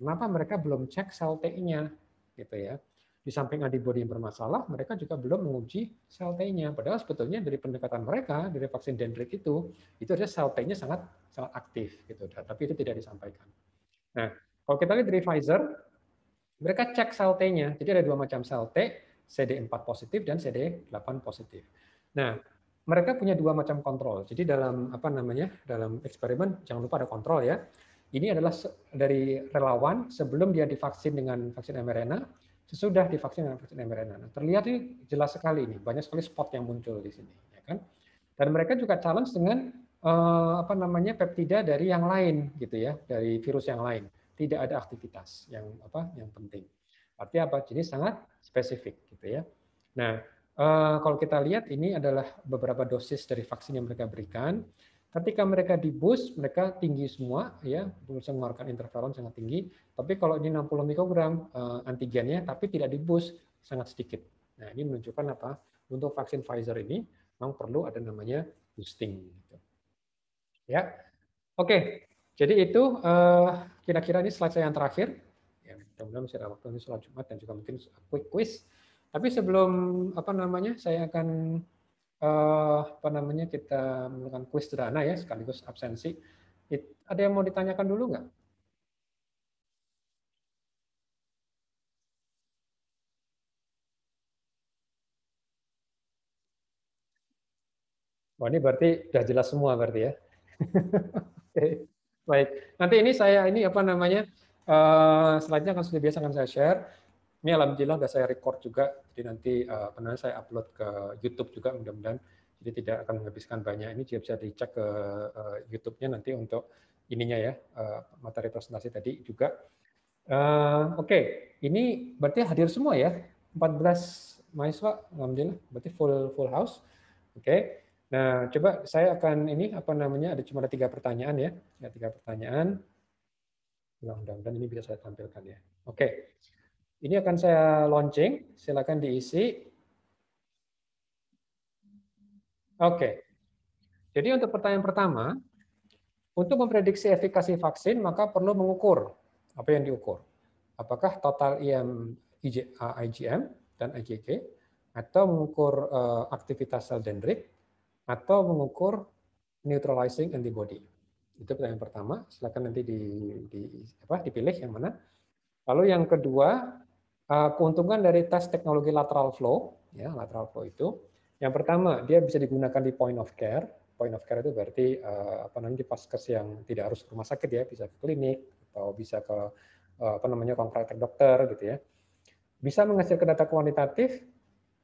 Kenapa mereka belum cek sel T-nya gitu ya? Di samping antibody yang bermasalah, mereka juga belum menguji sel T-nya. Padahal sebetulnya dari pendekatan mereka dari vaksin dendritik itu, itu ada sel T-nya sangat sangat aktif gitu. Tapi itu tidak disampaikan. Nah, kalau kita lihat dari Pfizer, mereka cek sel T-nya. Jadi ada dua macam sel T, CD4 positif dan CD8 positif. Nah, mereka punya dua macam kontrol. Jadi dalam apa namanya? Dalam eksperimen jangan lupa ada kontrol ya. Ini adalah dari relawan sebelum dia divaksin dengan vaksin mRNA, sesudah divaksin dengan vaksin mRNA. Nah, terlihat ini jelas sekali ini, banyak sekali spot yang muncul di sini, ya kan? Dan mereka juga challenge dengan eh, apa namanya peptida dari yang lain, gitu ya, dari virus yang lain. Tidak ada aktivitas yang apa yang penting. arti apa? Jenis sangat spesifik, gitu ya. Nah, uh, kalau kita lihat ini adalah beberapa dosis dari vaksin yang mereka berikan Ketika mereka di boost, mereka tinggi semua, ya, bisa mengeluarkan interferon sangat tinggi. Tapi kalau ini 60 mikrogram uh, antigennya, tapi tidak di boost, sangat sedikit. Nah, ini menunjukkan apa? Untuk vaksin Pfizer ini, memang perlu ada namanya boosting. Gitu. Ya, oke. Jadi itu eh, kira-kira ini slide saya yang terakhir. Ya, mudah-mudahan masih ada waktu ini sholat Jumat dan juga mungkin quick quiz. Tapi sebelum apa namanya, saya akan uh, apa namanya kita melakukan kuis sederhana ya sekaligus absensi. It, ada yang mau ditanyakan dulu nggak? Oh, ini berarti sudah jelas semua berarti ya. okay. Baik. Nanti ini saya ini apa namanya? Uh, eh, selanjutnya akan sudah biasa akan saya share. Ini alhamdulillah sudah saya record juga, jadi nanti uh, saya upload ke YouTube juga mudah-mudahan. Jadi tidak akan menghabiskan banyak. Ini juga bisa dicek ke uh, YouTube-nya nanti untuk ininya ya, uh, materi presentasi tadi juga. Uh, Oke, okay. ini berarti hadir semua ya, 14 mahasiswa, alhamdulillah, berarti full full house. Oke, okay. nah coba saya akan ini apa namanya ada cuma ada tiga pertanyaan ya, ada tiga pertanyaan. Nah, mudah-mudahan ini bisa saya tampilkan ya. Oke. Okay. Ini akan saya launching, silakan diisi. Oke. Jadi untuk pertanyaan pertama, untuk memprediksi efikasi vaksin maka perlu mengukur apa yang diukur. Apakah total IM, IgM dan IgG atau mengukur eh, aktivitas sel dendrik atau mengukur neutralizing antibody. Itu pertanyaan pertama, silakan nanti di, di apa dipilih yang mana. Lalu yang kedua, Eh, keuntungan dari tes teknologi lateral flow, ya lateral flow itu, yang pertama dia bisa digunakan di point of care. Point of care itu berarti eh, apa namanya di paskes yang tidak harus ke rumah sakit ya, bisa ke klinik atau bisa ke eh, apa namanya konfrakter dokter gitu ya. Bisa menghasilkan data kuantitatif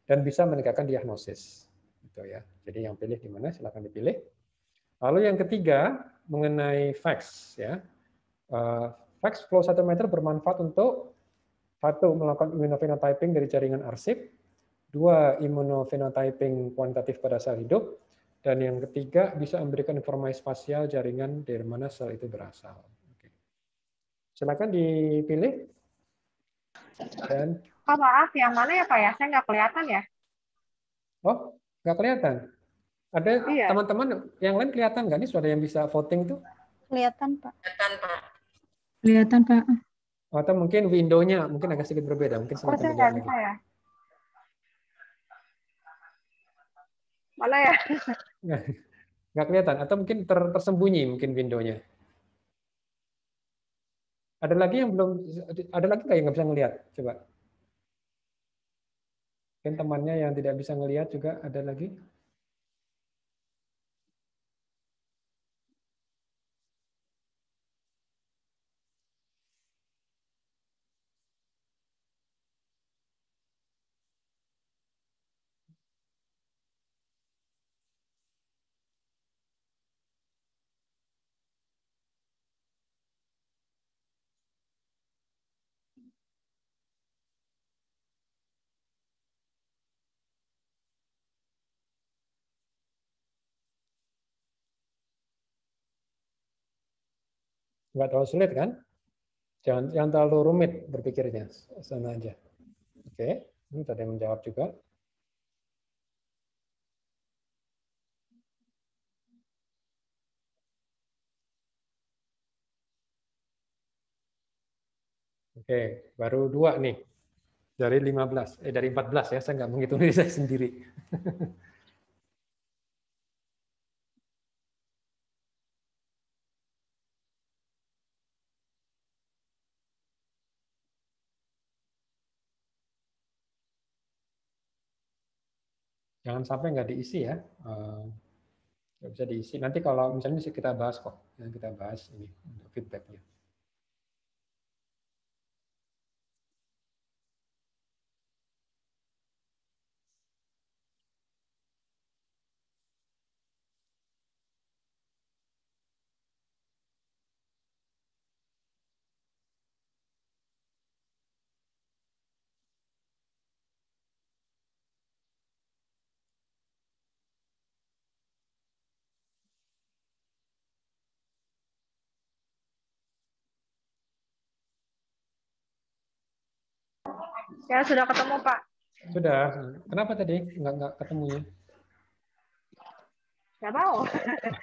dan bisa meningkatkan diagnosis, gitu ya. Jadi yang pilih di mana silakan dipilih. Lalu yang ketiga mengenai fax ya. fax flow satu meter bermanfaat untuk satu, melakukan immunofenotyping dari jaringan arsip. Dua, immunofenotyping kuantitatif pada sel hidup. Dan yang ketiga, bisa memberikan informasi spasial jaringan dari mana sel itu berasal. Oke. Silakan dipilih. Dan... Oh, maaf, yang mana ya Pak ya? Saya nggak kelihatan ya. Oh, nggak kelihatan? Ada iya. teman-teman iya. yang lain kelihatan nggak? nih? Suara yang bisa voting tuh? Kelihatan, Pak. Kelihatan, Pak. Kelihatan, Pak. Atau mungkin window mungkin agak sedikit berbeda, mungkin sama saya Mana ya? Nggak, kelihatan. Atau mungkin tersembunyi mungkin window-nya. Ada lagi yang belum, ada lagi nggak yang nggak bisa ngelihat? Coba. Mungkin temannya yang tidak bisa ngelihat juga ada lagi. nggak terlalu sulit kan? Jangan, jangan terlalu rumit berpikirnya, sana aja. Oke, ini tadi menjawab juga. Oke, baru dua nih dari 15, eh dari 14 ya, saya nggak menghitung diri saya sendiri. jangan sampai nggak diisi ya eh, nggak bisa diisi nanti kalau misalnya kita bahas kok ya, kita bahas ini untuk feedbacknya ya sudah ketemu, Pak. Sudah. Kenapa tadi nggak nggak ya Nggak tahu.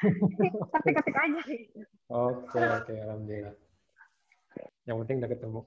Tapi ketik aja sih. Oke, oke, alhamdulillah. Yang penting udah ketemu.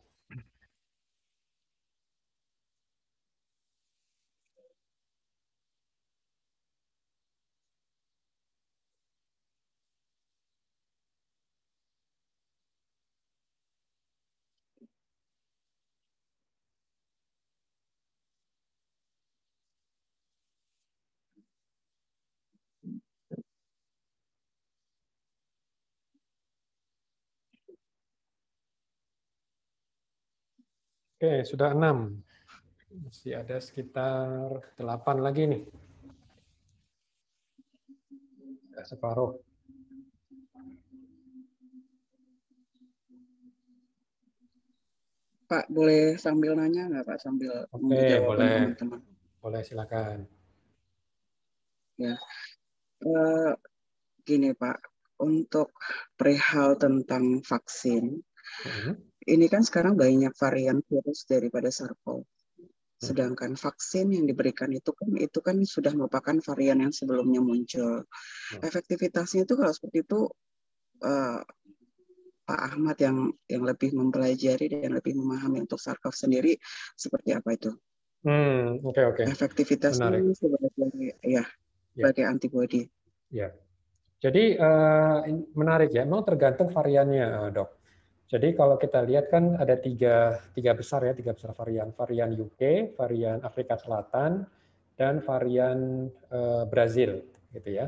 Oke, sudah enam. Masih ada sekitar delapan lagi nih. Ya, separuh. Pak, boleh sambil nanya nggak Pak? Sambil Oke, boleh. teman-teman. Boleh, silakan. Ya, E, gini Pak, untuk perihal tentang vaksin, mm -hmm ini kan sekarang banyak varian virus daripada sars hmm. Sedangkan vaksin yang diberikan itu kan itu kan sudah merupakan varian yang sebelumnya muncul. Hmm. Efektivitasnya itu kalau seperti itu uh, Pak Ahmad yang yang lebih mempelajari dan lebih memahami untuk sarkov sendiri seperti apa itu? Hmm, oke okay, oke. Okay. Efektivitasnya Menarik. sebagai ya, ya. sebagai antibody. Ya. Yeah. Jadi uh, menarik ya, memang tergantung variannya, eh, dok. Jadi kalau kita lihat kan ada tiga, tiga besar ya, tiga besar varian. Varian UK, varian Afrika Selatan, dan varian eh, Brazil gitu ya.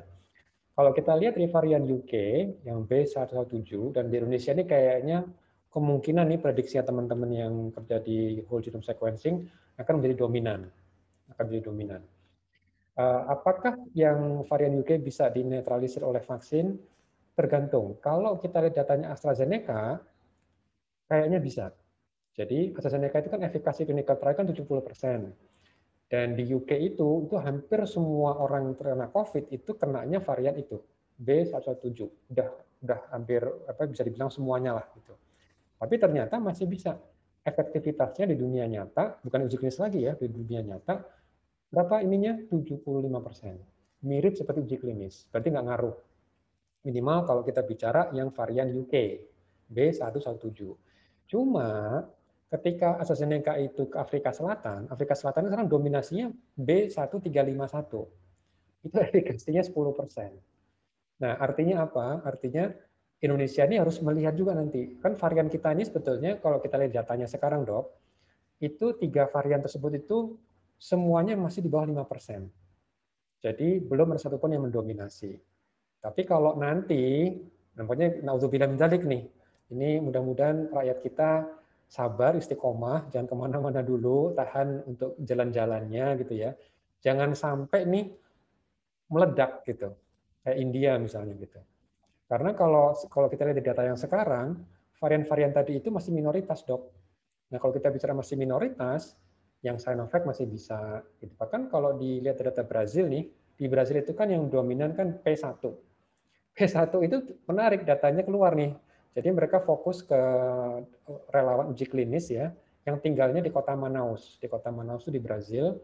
Kalau kita lihat di varian UK yang B117 dan di Indonesia ini kayaknya kemungkinan nih prediksi ya teman-teman yang kerja di whole genome sequencing akan menjadi dominan, akan menjadi dominan. Eh, apakah yang varian UK bisa dinetralisir oleh vaksin? Tergantung. Kalau kita lihat datanya AstraZeneca, Kayaknya bisa. Jadi AstraZeneca itu kan efikasi klinikal trial kan 70%. Dan di UK itu, itu hampir semua orang terkena COVID itu kenanya varian itu, B117. Udah, udah hampir apa bisa dibilang semuanya lah. Gitu. Tapi ternyata masih bisa. Efektivitasnya di dunia nyata, bukan uji klinis lagi ya, di dunia nyata, berapa ininya? 75%. Mirip seperti uji klinis, berarti nggak ngaruh. Minimal kalau kita bicara yang varian UK, B117 Cuma ketika AstraZeneca itu ke Afrika Selatan, Afrika Selatan sekarang dominasinya B1351. Itu efekasinya 10 Nah, artinya apa? Artinya Indonesia ini harus melihat juga nanti. Kan varian kita ini sebetulnya kalau kita lihat datanya sekarang, dok, itu tiga varian tersebut itu semuanya masih di bawah 5 Jadi belum ada satupun yang mendominasi. Tapi kalau nanti, nampaknya naudzubillah min nih, ini mudah-mudahan rakyat kita sabar, istiqomah, jangan kemana-mana dulu, tahan untuk jalan-jalannya gitu ya. Jangan sampai nih meledak gitu, kayak India misalnya gitu. Karena kalau kalau kita lihat di data yang sekarang, varian-varian tadi itu masih minoritas dok. Nah kalau kita bicara masih minoritas, yang Sinovac masih bisa. Gitu. Bahkan kalau dilihat data Brazil nih, di Brazil itu kan yang dominan kan P1. P1 itu menarik datanya keluar nih jadi mereka fokus ke eh, relawan uji klinis ya, yang tinggalnya di kota Manaus. Di kota Manaus itu di Brazil,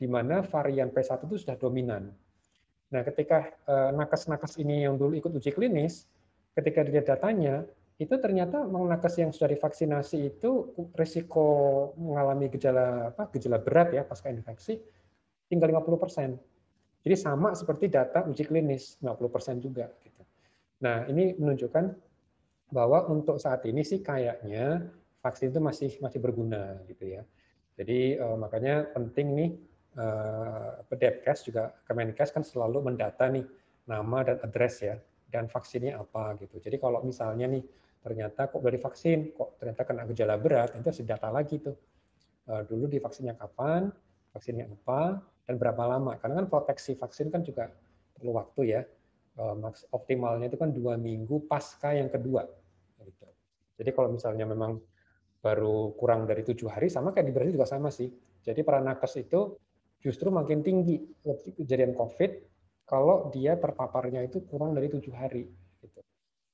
di mana varian P1 itu sudah dominan. Nah, ketika eh, nakes-nakes ini yang dulu ikut uji klinis, ketika dilihat datanya, itu ternyata nakes yang sudah divaksinasi itu risiko mengalami gejala apa gejala berat ya pasca infeksi tinggal 50%. persen. Jadi sama seperti data uji klinis 50% persen juga gitu. Nah, ini menunjukkan bahwa untuk saat ini sih kayaknya vaksin itu masih masih berguna gitu ya. Jadi uh, makanya penting nih uh, Depkes juga Kemenkes kan selalu mendata nih nama dan address ya dan vaksinnya apa gitu. Jadi kalau misalnya nih ternyata kok dari vaksin kok ternyata kena gejala berat itu harus didata lagi tuh. Uh, dulu di vaksinnya kapan, vaksinnya apa, dan berapa lama. Karena kan proteksi vaksin kan juga perlu waktu ya Eh, maks optimalnya itu kan dua minggu pasca yang kedua. Gitu. Jadi kalau misalnya memang baru kurang dari tujuh hari, sama kayak di Brazil juga sama sih. Jadi para nakes itu justru makin tinggi kejadian COVID kalau dia terpaparnya itu kurang dari tujuh hari. Gitu.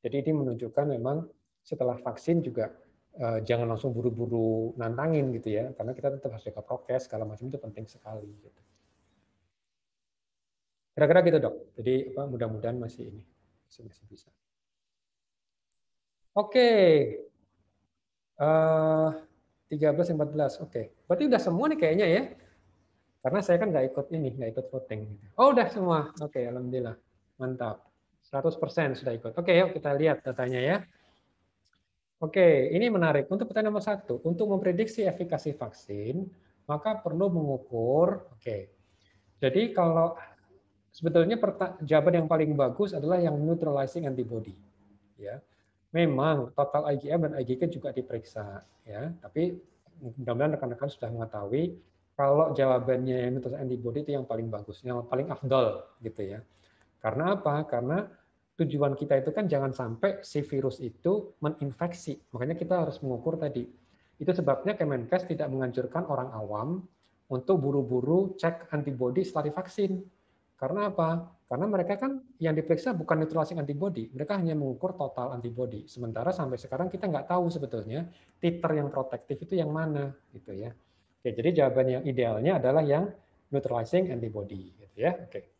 Jadi ini menunjukkan memang setelah vaksin juga eh, jangan langsung buru-buru nantangin gitu ya, karena kita tetap harus jaga prokes, segala macam itu penting sekali. Gitu. Kira-kira gitu dok. Jadi mudah-mudahan masih ini masih, masih bisa. Oke, okay. uh, 13, 14. Oke, okay. berarti udah semua nih kayaknya ya. Karena saya kan nggak ikut ini, nggak ikut voting. Gitu. Oh udah semua. Oke, okay, alhamdulillah, mantap. 100% sudah ikut. Oke, okay, yuk kita lihat datanya ya. Oke, ini menarik. Untuk pertanyaan nomor satu, untuk memprediksi efikasi vaksin, maka perlu mengukur. Oke, jadi kalau sebetulnya jawaban yang paling bagus adalah yang neutralizing antibody. Ya, memang total IgM dan IgG juga diperiksa. Ya, tapi mudah-mudahan rekan-rekan sudah mengetahui kalau jawabannya yang neutralizing antibody itu yang paling bagus, yang paling afdol gitu ya. Karena apa? Karena tujuan kita itu kan jangan sampai si virus itu meninfeksi. Makanya kita harus mengukur tadi. Itu sebabnya Kemenkes tidak menganjurkan orang awam untuk buru-buru cek antibodi setelah divaksin. Karena apa? Karena mereka kan yang diperiksa bukan neutralizing antibody, mereka hanya mengukur total antibody. Sementara sampai sekarang kita nggak tahu sebetulnya titer yang protektif itu yang mana, gitu ya. Oke, jadi jawaban yang idealnya adalah yang neutralizing antibody, gitu ya. Oke.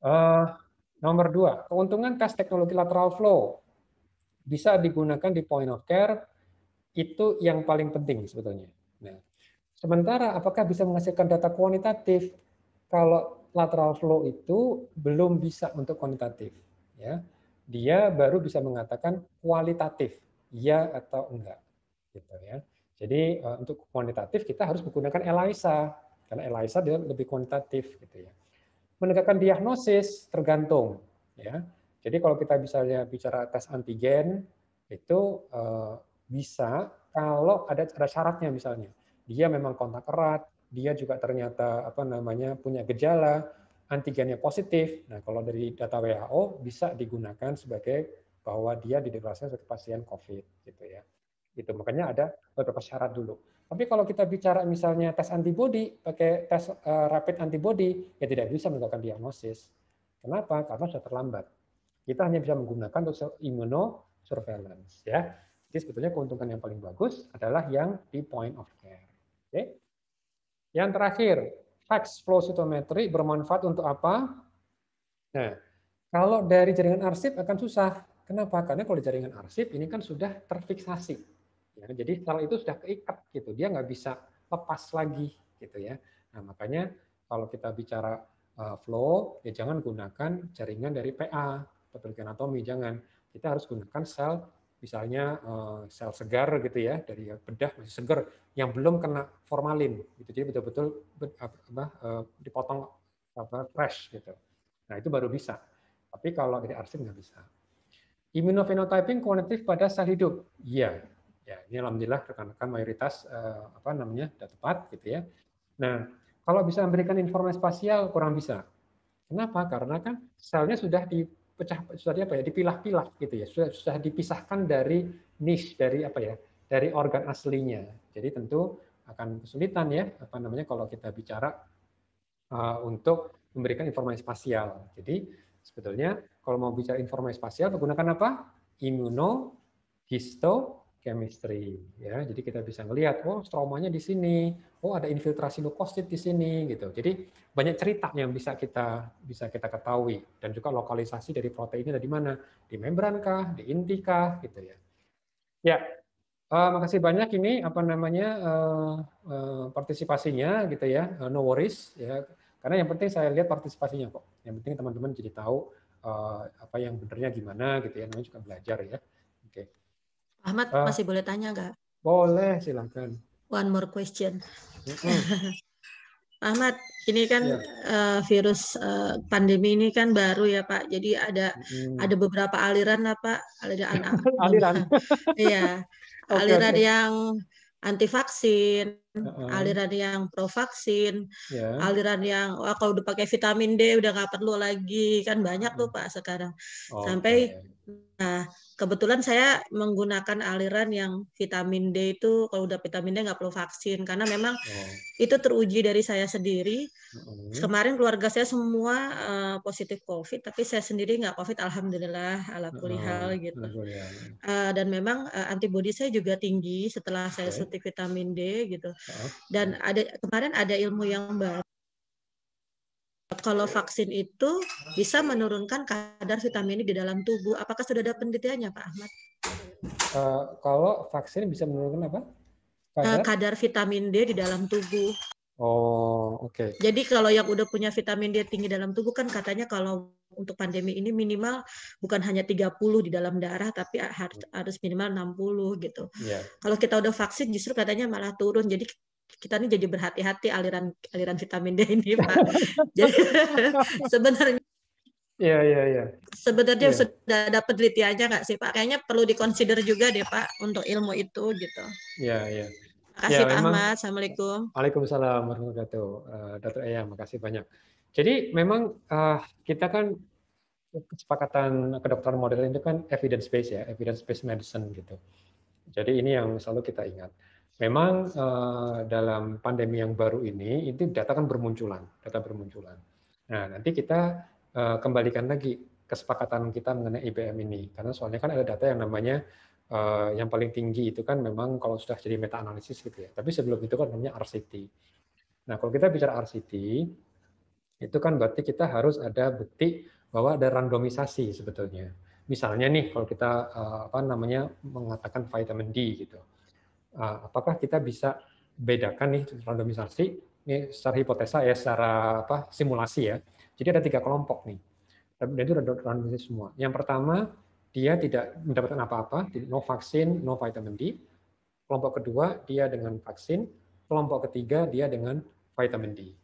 Uh, nomor dua, keuntungan tes teknologi lateral flow bisa digunakan di point of care itu yang paling penting sebetulnya. Nah, sementara apakah bisa menghasilkan data kuantitatif? Kalau lateral flow itu belum bisa untuk kuantitatif. Ya. Dia baru bisa mengatakan kualitatif, ya atau enggak. Gitu ya. Jadi eh, untuk kuantitatif kita harus menggunakan ELISA karena ELISA dia lebih kuantitatif gitu ya. Menegakkan diagnosis tergantung ya. Jadi kalau kita misalnya bicara tes antigen itu eh, bisa kalau ada ada syaratnya misalnya. Dia memang kontak erat, dia juga ternyata apa namanya punya gejala antigennya positif. Nah, kalau dari data WHO bisa digunakan sebagai bahwa dia dideklarasikan sebagai pasien COVID gitu ya. Itu Makanya ada beberapa syarat dulu. Tapi kalau kita bicara misalnya tes antibody, pakai tes eh, rapid antibody ya tidak bisa melakukan diagnosis. Kenapa? Karena sudah terlambat. Kita hanya bisa menggunakan untuk surveillance, ya. Jadi sebetulnya keuntungan yang paling bagus adalah yang di point of care. Oke. Okay? Yang terakhir, flex flow cytometry bermanfaat untuk apa? Nah, kalau dari jaringan arsip akan susah. Kenapa? Karena kalau di jaringan arsip ini kan sudah terfiksasi. Ya, jadi sel itu sudah keikat gitu, dia nggak bisa lepas lagi gitu ya. Nah makanya kalau kita bicara eh, flow, ya jangan gunakan jaringan dari PA, patologi anatomi, jangan. Kita harus gunakan sel misalnya eh, sel segar gitu ya dari bedah masih segar yang belum kena formalin gitu jadi betul-betul eh, dipotong apa fresh gitu nah itu baru bisa tapi kalau dari arsip nggak bisa imunophenotyping kognitif pada sel hidup iya ya ini alhamdulillah rekan-rekan mayoritas eh, apa namanya sudah tepat gitu ya nah kalau bisa memberikan informasi spasial kurang bisa kenapa karena kan selnya sudah di pecah tadi apa ya dipilah-pilah gitu ya sudah, sudah dipisahkan dari niche dari apa ya dari organ aslinya jadi tentu akan kesulitan ya apa namanya kalau kita bicara uh, untuk memberikan informasi spasial jadi sebetulnya kalau mau bicara informasi spasial menggunakan apa imuno histo chemistry ya. Jadi kita bisa melihat oh stromanya di sini, oh ada infiltrasi leukosit di sini gitu. Jadi banyak cerita yang bisa kita bisa kita ketahui dan juga lokalisasi dari proteinnya di mana? Di membran kah, di inti kah gitu ya. Ya. Uh, makasih banyak ini apa namanya uh, uh, partisipasinya gitu ya. Uh, no worries ya. Karena yang penting saya lihat partisipasinya kok. Yang penting teman-teman jadi tahu uh, apa yang benernya gimana gitu ya. Namanya juga belajar ya. Ahmad uh, masih boleh tanya nggak? Boleh, silahkan. One more question. mm Ahmad, ini kan yeah. Iya. uh, virus uh, pandemi ini kan baru ya Pak. Jadi ada hmm. ada beberapa aliran lah Pak. Aliran aliran. Iya. aliran yang anti vaksin, uh-uh. aliran yang pro vaksin, yeah. aliran yang wah kalau udah pakai vitamin D udah nggak perlu lagi kan banyak tuh pak sekarang okay. sampai nah kebetulan saya menggunakan aliran yang vitamin D itu kalau udah vitamin D nggak perlu vaksin karena memang oh. itu teruji dari saya sendiri uh kemarin keluarga saya semua uh, positif covid tapi saya sendiri nggak covid alhamdulillah ala kulihal uh-huh. gitu uh, dan memang uh, eh, antibodi saya juga tinggi setelah okay. saya suntik vitamin D gitu dan ada kemarin ada ilmu yang baru kalau vaksin itu bisa menurunkan kadar vitamin D di dalam tubuh. Apakah sudah ada penelitiannya, Pak Ahmad? Uh, kalau vaksin bisa menurunkan apa? Eh, kadar, uh, kadar vitamin D di dalam tubuh. Oh, oke. Okay. Jadi kalau yang udah punya vitamin D tinggi dalam tubuh kan katanya kalau untuk pandemi ini minimal bukan hanya 30 di dalam darah tapi hmm. harus, minimal minimal 60 gitu. Yeah. Kalau kita udah vaksin justru katanya malah turun. Jadi kita ini jadi berhati-hati aliran aliran vitamin D ini, Pak. jadi sebenarnya Iya, iya, iya. Sebenarnya yeah. sudah ada penelitiannya nggak sih, Pak? Kayaknya perlu dikonsider juga deh, Pak, untuk ilmu itu gitu. Iya, iya. Makasih ya, Pak memang, Ahmad. Assalamualaikum. Waalaikumsalam warahmatullahi wabarakatuh. Uh, Datuk Eyang, makasih banyak. Jadi memang uh, kita kan kesepakatan kedokteran modern itu kan evidence based ya, evidence based medicine gitu. Jadi ini yang selalu kita ingat. Memang uh, dalam pandemi yang baru ini itu data kan bermunculan, data bermunculan. Nah, nanti kita uh, kembalikan lagi kesepakatan kita mengenai IBM ini karena soalnya kan ada data yang namanya uh, yang paling tinggi itu kan memang kalau sudah jadi meta analisis gitu ya. Tapi sebelum itu kan namanya RCT. Nah, kalau kita bicara RCT itu kan berarti kita harus ada bukti bahwa ada randomisasi sebetulnya. Misalnya nih kalau kita eh, apa namanya mengatakan vitamin D gitu. Eh, apakah kita bisa bedakan nih randomisasi ini secara hipotesa ya secara apa simulasi ya. Jadi ada tiga kelompok nih. Dan itu randomisasi semua. Yang pertama dia tidak mendapatkan apa-apa, no vaksin, no vitamin D. Kelompok kedua dia dengan vaksin, kelompok ketiga dia dengan vitamin D.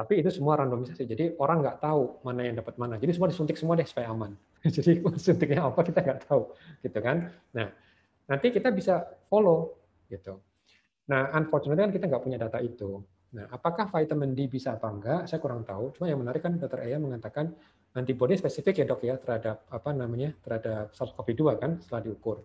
Tapi itu semua randomisasi, jadi orang nggak tahu mana yang dapat mana. Jadi semua disuntik semua deh supaya aman. Jadi suntiknya apa kita nggak tahu, gitu kan? Nah, nanti kita bisa follow, gitu. Nah, unfortunately kan kita nggak punya data itu. Nah, apakah vitamin D bisa apa enggak? Saya kurang tahu. Cuma yang menarik kan dokter Eya mengatakan antibodi spesifik ya dok ya terhadap apa namanya terhadap SARS-CoV-2 kan setelah diukur.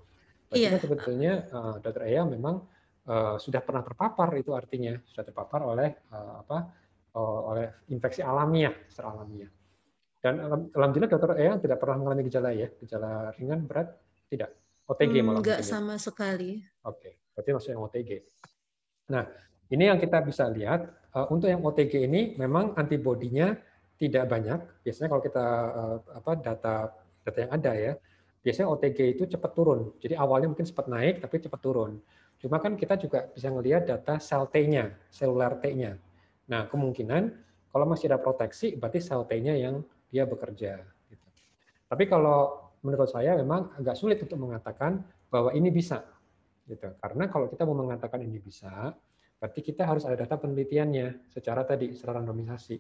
Iya. Kan sebetulnya uh, dokter Eya memang uh, sudah pernah terpapar itu artinya sudah terpapar oleh uh, apa Eh, oleh infeksi alamiah secara alamiah. Dan alhamdulillah dokter Eyang tidak pernah mengalami gejala ya, gejala ringan berat tidak. OTG malah. Enggak sama sekali. Oke, okay. berarti masuk yang OTG. Nah, ini yang kita bisa lihat eh, untuk yang OTG ini memang antibodinya tidak banyak. Biasanya kalau kita eh, apa data data yang ada ya, biasanya OTG itu cepat turun. Jadi awalnya mungkin sempat naik tapi cepat turun. Cuma kan kita juga bisa melihat data sel T-nya, seluler T-nya. Nah, kemungkinan kalau masih ada proteksi, berarti sel T-nya yang dia bekerja. Gitu. Tapi kalau menurut saya memang agak sulit untuk mengatakan bahwa ini bisa. Gitu. Karena kalau kita mau mengatakan ini bisa, berarti kita harus ada data penelitiannya secara tadi, secara randomisasi.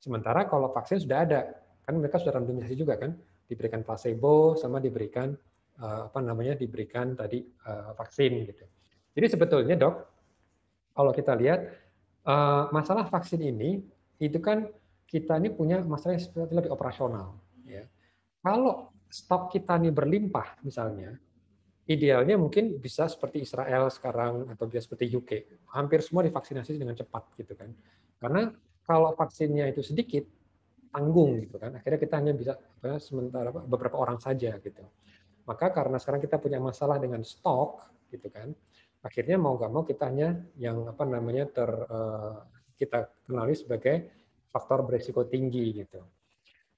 Sementara kalau vaksin sudah ada, kan mereka sudah randomisasi juga kan, diberikan placebo sama diberikan eh, apa namanya diberikan tadi eh, vaksin gitu. Jadi sebetulnya dok, kalau kita lihat Eh, masalah vaksin ini itu kan kita ini punya masalah yang seperti lebih operasional. Ya. Kalau stok kita ini berlimpah misalnya, idealnya mungkin bisa seperti Israel sekarang atau bisa seperti UK. Hampir semua divaksinasi dengan cepat gitu kan. Karena kalau vaksinnya itu sedikit, tanggung gitu kan. Akhirnya kita hanya bisa sementara beberapa orang saja gitu. Maka karena sekarang kita punya masalah dengan stok gitu kan, akhirnya mau gak mau kita hanya yang apa namanya ter eh, kita kenali sebagai faktor berisiko tinggi gitu.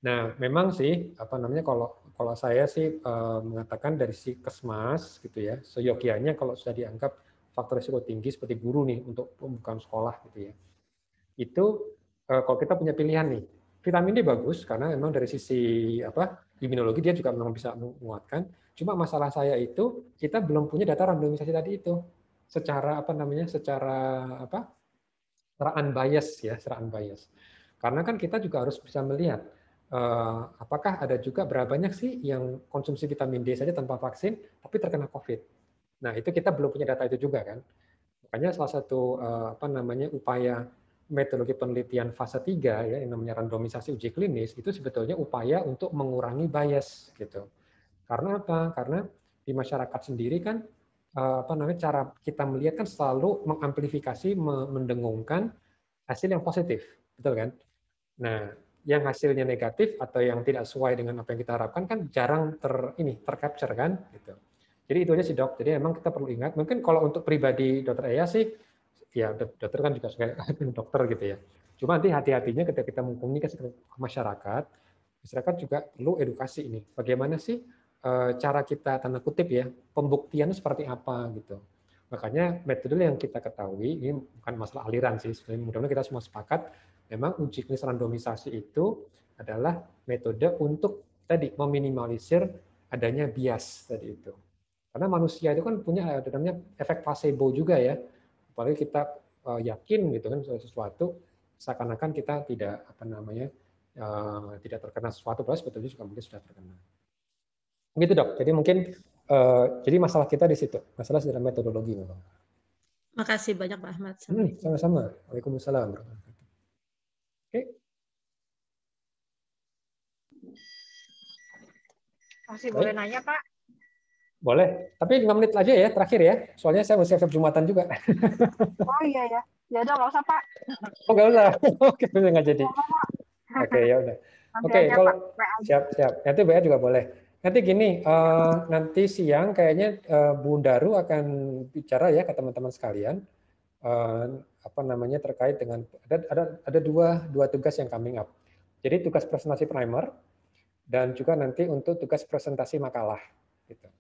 Nah, memang sih apa namanya kalau kalau saya sih eh, mengatakan dari si kesmas gitu ya, seyogianya kalau sudah dianggap faktor risiko tinggi seperti guru nih untuk pembukaan sekolah gitu ya. Itu eh, kalau kita punya pilihan nih, vitamin D bagus karena memang dari sisi apa imunologi dia juga memang bisa menguatkan, Cuma masalah saya itu kita belum punya data randomisasi tadi itu secara apa namanya secara apa secara unbiased ya secara unbiased. Karena kan kita juga harus bisa melihat eh, apakah ada juga berapa banyak sih yang konsumsi vitamin D saja tanpa vaksin tapi terkena COVID. Nah itu kita belum punya data itu juga kan. Makanya salah satu eh, apa namanya upaya metodologi penelitian fase 3 ya yang namanya randomisasi uji klinis itu sebetulnya upaya untuk mengurangi bias gitu karena apa? Karena di masyarakat sendiri kan eh, apa namanya cara kita melihat kan selalu mengamplifikasi mendengungkan hasil yang positif, betul kan? Nah, yang hasilnya negatif atau yang tidak sesuai dengan apa yang kita harapkan kan jarang ter ini tercapture kan gitu. Jadi itu aja sih dok. Jadi emang kita perlu ingat. Mungkin kalau untuk pribadi dokter Eya sih, ya dokter kan juga suka dokter gitu ya. Cuma nanti hati-hatinya ketika kita mengkomunikasi ke masyarakat, masyarakat juga perlu edukasi ini. Bagaimana sih Eh, cara kita tanda kutip ya pembuktiannya seperti apa gitu. Makanya metode yang kita ketahui ini bukan masalah aliran sih. Sebenarnya mudah-mudahan kita semua sepakat memang uji klinis randomisasi itu adalah metode untuk tadi meminimalisir adanya bias tadi itu. Karena manusia itu kan punya ada namanya efek placebo juga ya. Apalagi kita eh, yakin gitu kan sesuatu seakan-akan kita tidak apa namanya eh, tidak terkena sesuatu padahal sebetulnya juga mungkin sudah terkena. Begitu dok. Jadi mungkin uh, jadi masalah kita di situ, masalah dalam metodologi memang. Makasih banyak Pak Ahmad. sama hmm, sama-sama. Waalaikumsalam. Oke. Okay. Masih boleh nanya Pak? Boleh, tapi lima menit aja ya terakhir ya. Soalnya saya mau siap-siap Jumatan juga. Oh iya ya. Ya udah nggak usah Pak. Oh nggak usah. Oke, nggak jadi. Oke, okay, ya udah. Oke, okay, kalau siap-siap. Nanti bayar juga boleh. Nanti gini, uh, nanti siang kayaknya uh, Bu Daru akan bicara ya ke teman-teman sekalian. Uh, apa namanya terkait dengan ada ada ada dua dua tugas yang coming up. Jadi tugas presentasi primer dan juga nanti untuk tugas presentasi makalah. Gitu.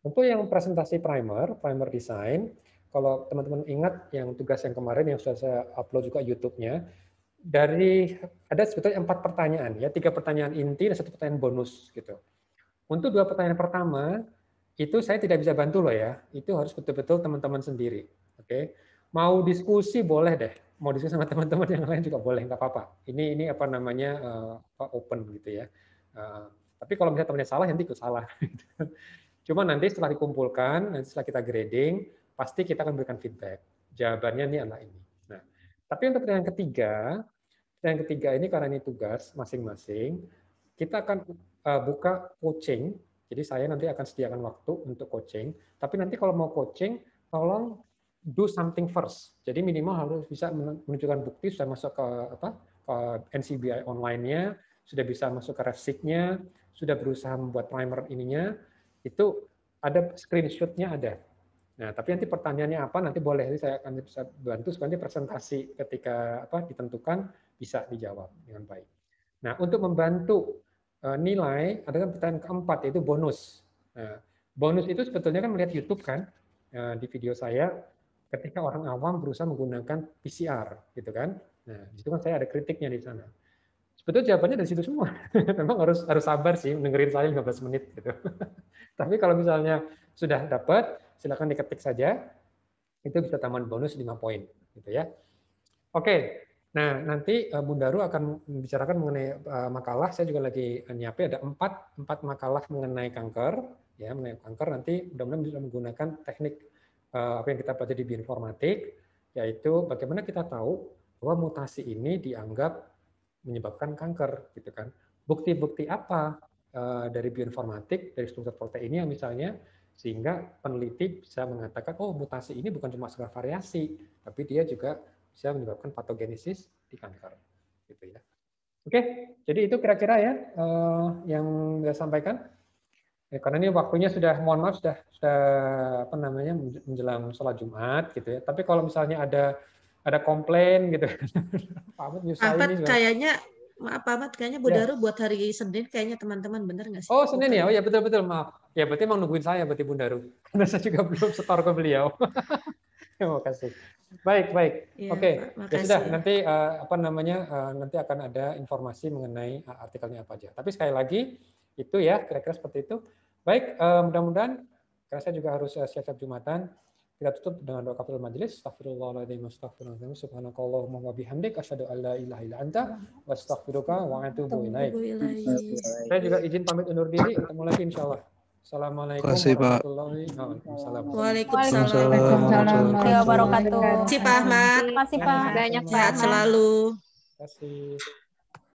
Untuk yang presentasi primer, primer design, kalau teman-teman ingat yang tugas yang kemarin yang sudah saya upload juga YouTube-nya, dari ada sebetulnya empat pertanyaan ya, tiga pertanyaan inti dan satu pertanyaan bonus gitu. Untuk dua pertanyaan pertama, itu saya tidak bisa bantu loh ya. Itu harus betul-betul teman-teman sendiri. Oke. Mau diskusi boleh deh. Mau diskusi sama teman-teman yang lain juga boleh, nggak apa-apa. Ini ini apa namanya uh, open gitu ya. Uh, tapi kalau misalnya temannya salah, nanti ikut salah. Cuma nanti setelah dikumpulkan, nanti setelah kita grading, pasti kita akan berikan feedback. Jawabannya ini adalah ini. Nah, tapi untuk pertanyaan ketiga, pertanyaan ketiga ini karena ini tugas masing-masing, kita akan Eh, buka coaching. Jadi saya nanti akan sediakan waktu untuk coaching. Tapi nanti kalau mau coaching, tolong do something first. Jadi minimal harus bisa menunjukkan bukti sudah masuk ke apa ke NCBI online-nya, sudah bisa masuk ke Resiknya, sudah berusaha membuat primer ininya, itu ada screenshotnya ada. Nah, tapi nanti pertanyaannya apa nanti boleh saya akan bisa bantu Nanti presentasi ketika apa ditentukan bisa dijawab dengan baik. Nah, untuk membantu Eh, nilai kan pertanyaan keempat yaitu bonus. Nah, bonus itu sebetulnya kan melihat YouTube kan eh, di video saya ketika orang awam berusaha menggunakan PCR gitu kan. Nah, di kan saya ada kritiknya di sana. Sebetulnya jawabannya dari situ semua. Memang harus harus sabar sih dengerin saya 15 menit gitu. Tapi kalau misalnya sudah dapat, silakan diketik saja. Itu bisa tambahan bonus 5 poin gitu ya. Oke, Nah, nanti eh, Bunda Ru akan membicarakan mengenai eh, makalah. Saya juga lagi nyiapin ada empat, empat makalah mengenai kanker. Ya, mengenai kanker nanti mudah-mudahan bisa menggunakan teknik eh, apa yang kita pelajari di bioinformatik, yaitu bagaimana kita tahu bahwa mutasi ini dianggap menyebabkan kanker, gitu kan. Bukti-bukti apa dari bioinformatik, dari struktur protein yang misalnya, sehingga peneliti bisa mengatakan, oh mutasi ini bukan cuma sekedar variasi, tapi dia juga bisa menyebabkan patogenesis di kanker. Gitu ya. Oke, jadi itu kira-kira ya eh, yang saya sampaikan. Ya, karena ini waktunya sudah, mohon maaf sudah, sudah apa namanya menjelang sholat Jumat gitu ya. Tapi kalau misalnya ada ada komplain gitu, kan. Pak Ahmad nyusahin ini. kayaknya Maaf Ahmad, kayaknya Bu ya. Daru ya. buat hari Senin kayaknya teman-teman benar nggak sih? Oh Senin ya, oh ya betul betul maaf. Ya berarti emang nungguin saya berarti Bu Daru, karena saya juga belum setor ke beliau. Terima kasih. Baik, baik. Ya, Oke, okay. ya sudah. Nanti uh, apa namanya? Uh, nanti akan ada informasi mengenai eh, artikelnya apa aja. Tapi sekali lagi itu ya kira-kira seperti itu. Baik, uh, mudah-mudahan karena saya juga harus siap-siap jumatan. Kita tutup dengan doa kafaratul majelis. Astagfirullahaladzim, astagfirullahaladzim, subhanakallahumma wa bihamdik, asyhadu an la ilaha illa anta, wa astaghfiruka wa atubu ilaik. Saya juga izin pamit undur diri, ketemu lagi insyaallah. Assalamualaikum Kasih, warahmatullahi wabarakatuh. Waalaikumsalam warahmatullahi wabarakatuh. Cip Ahmad. Terima kasih Pak. Banyak Sehat selalu. Terima kasih.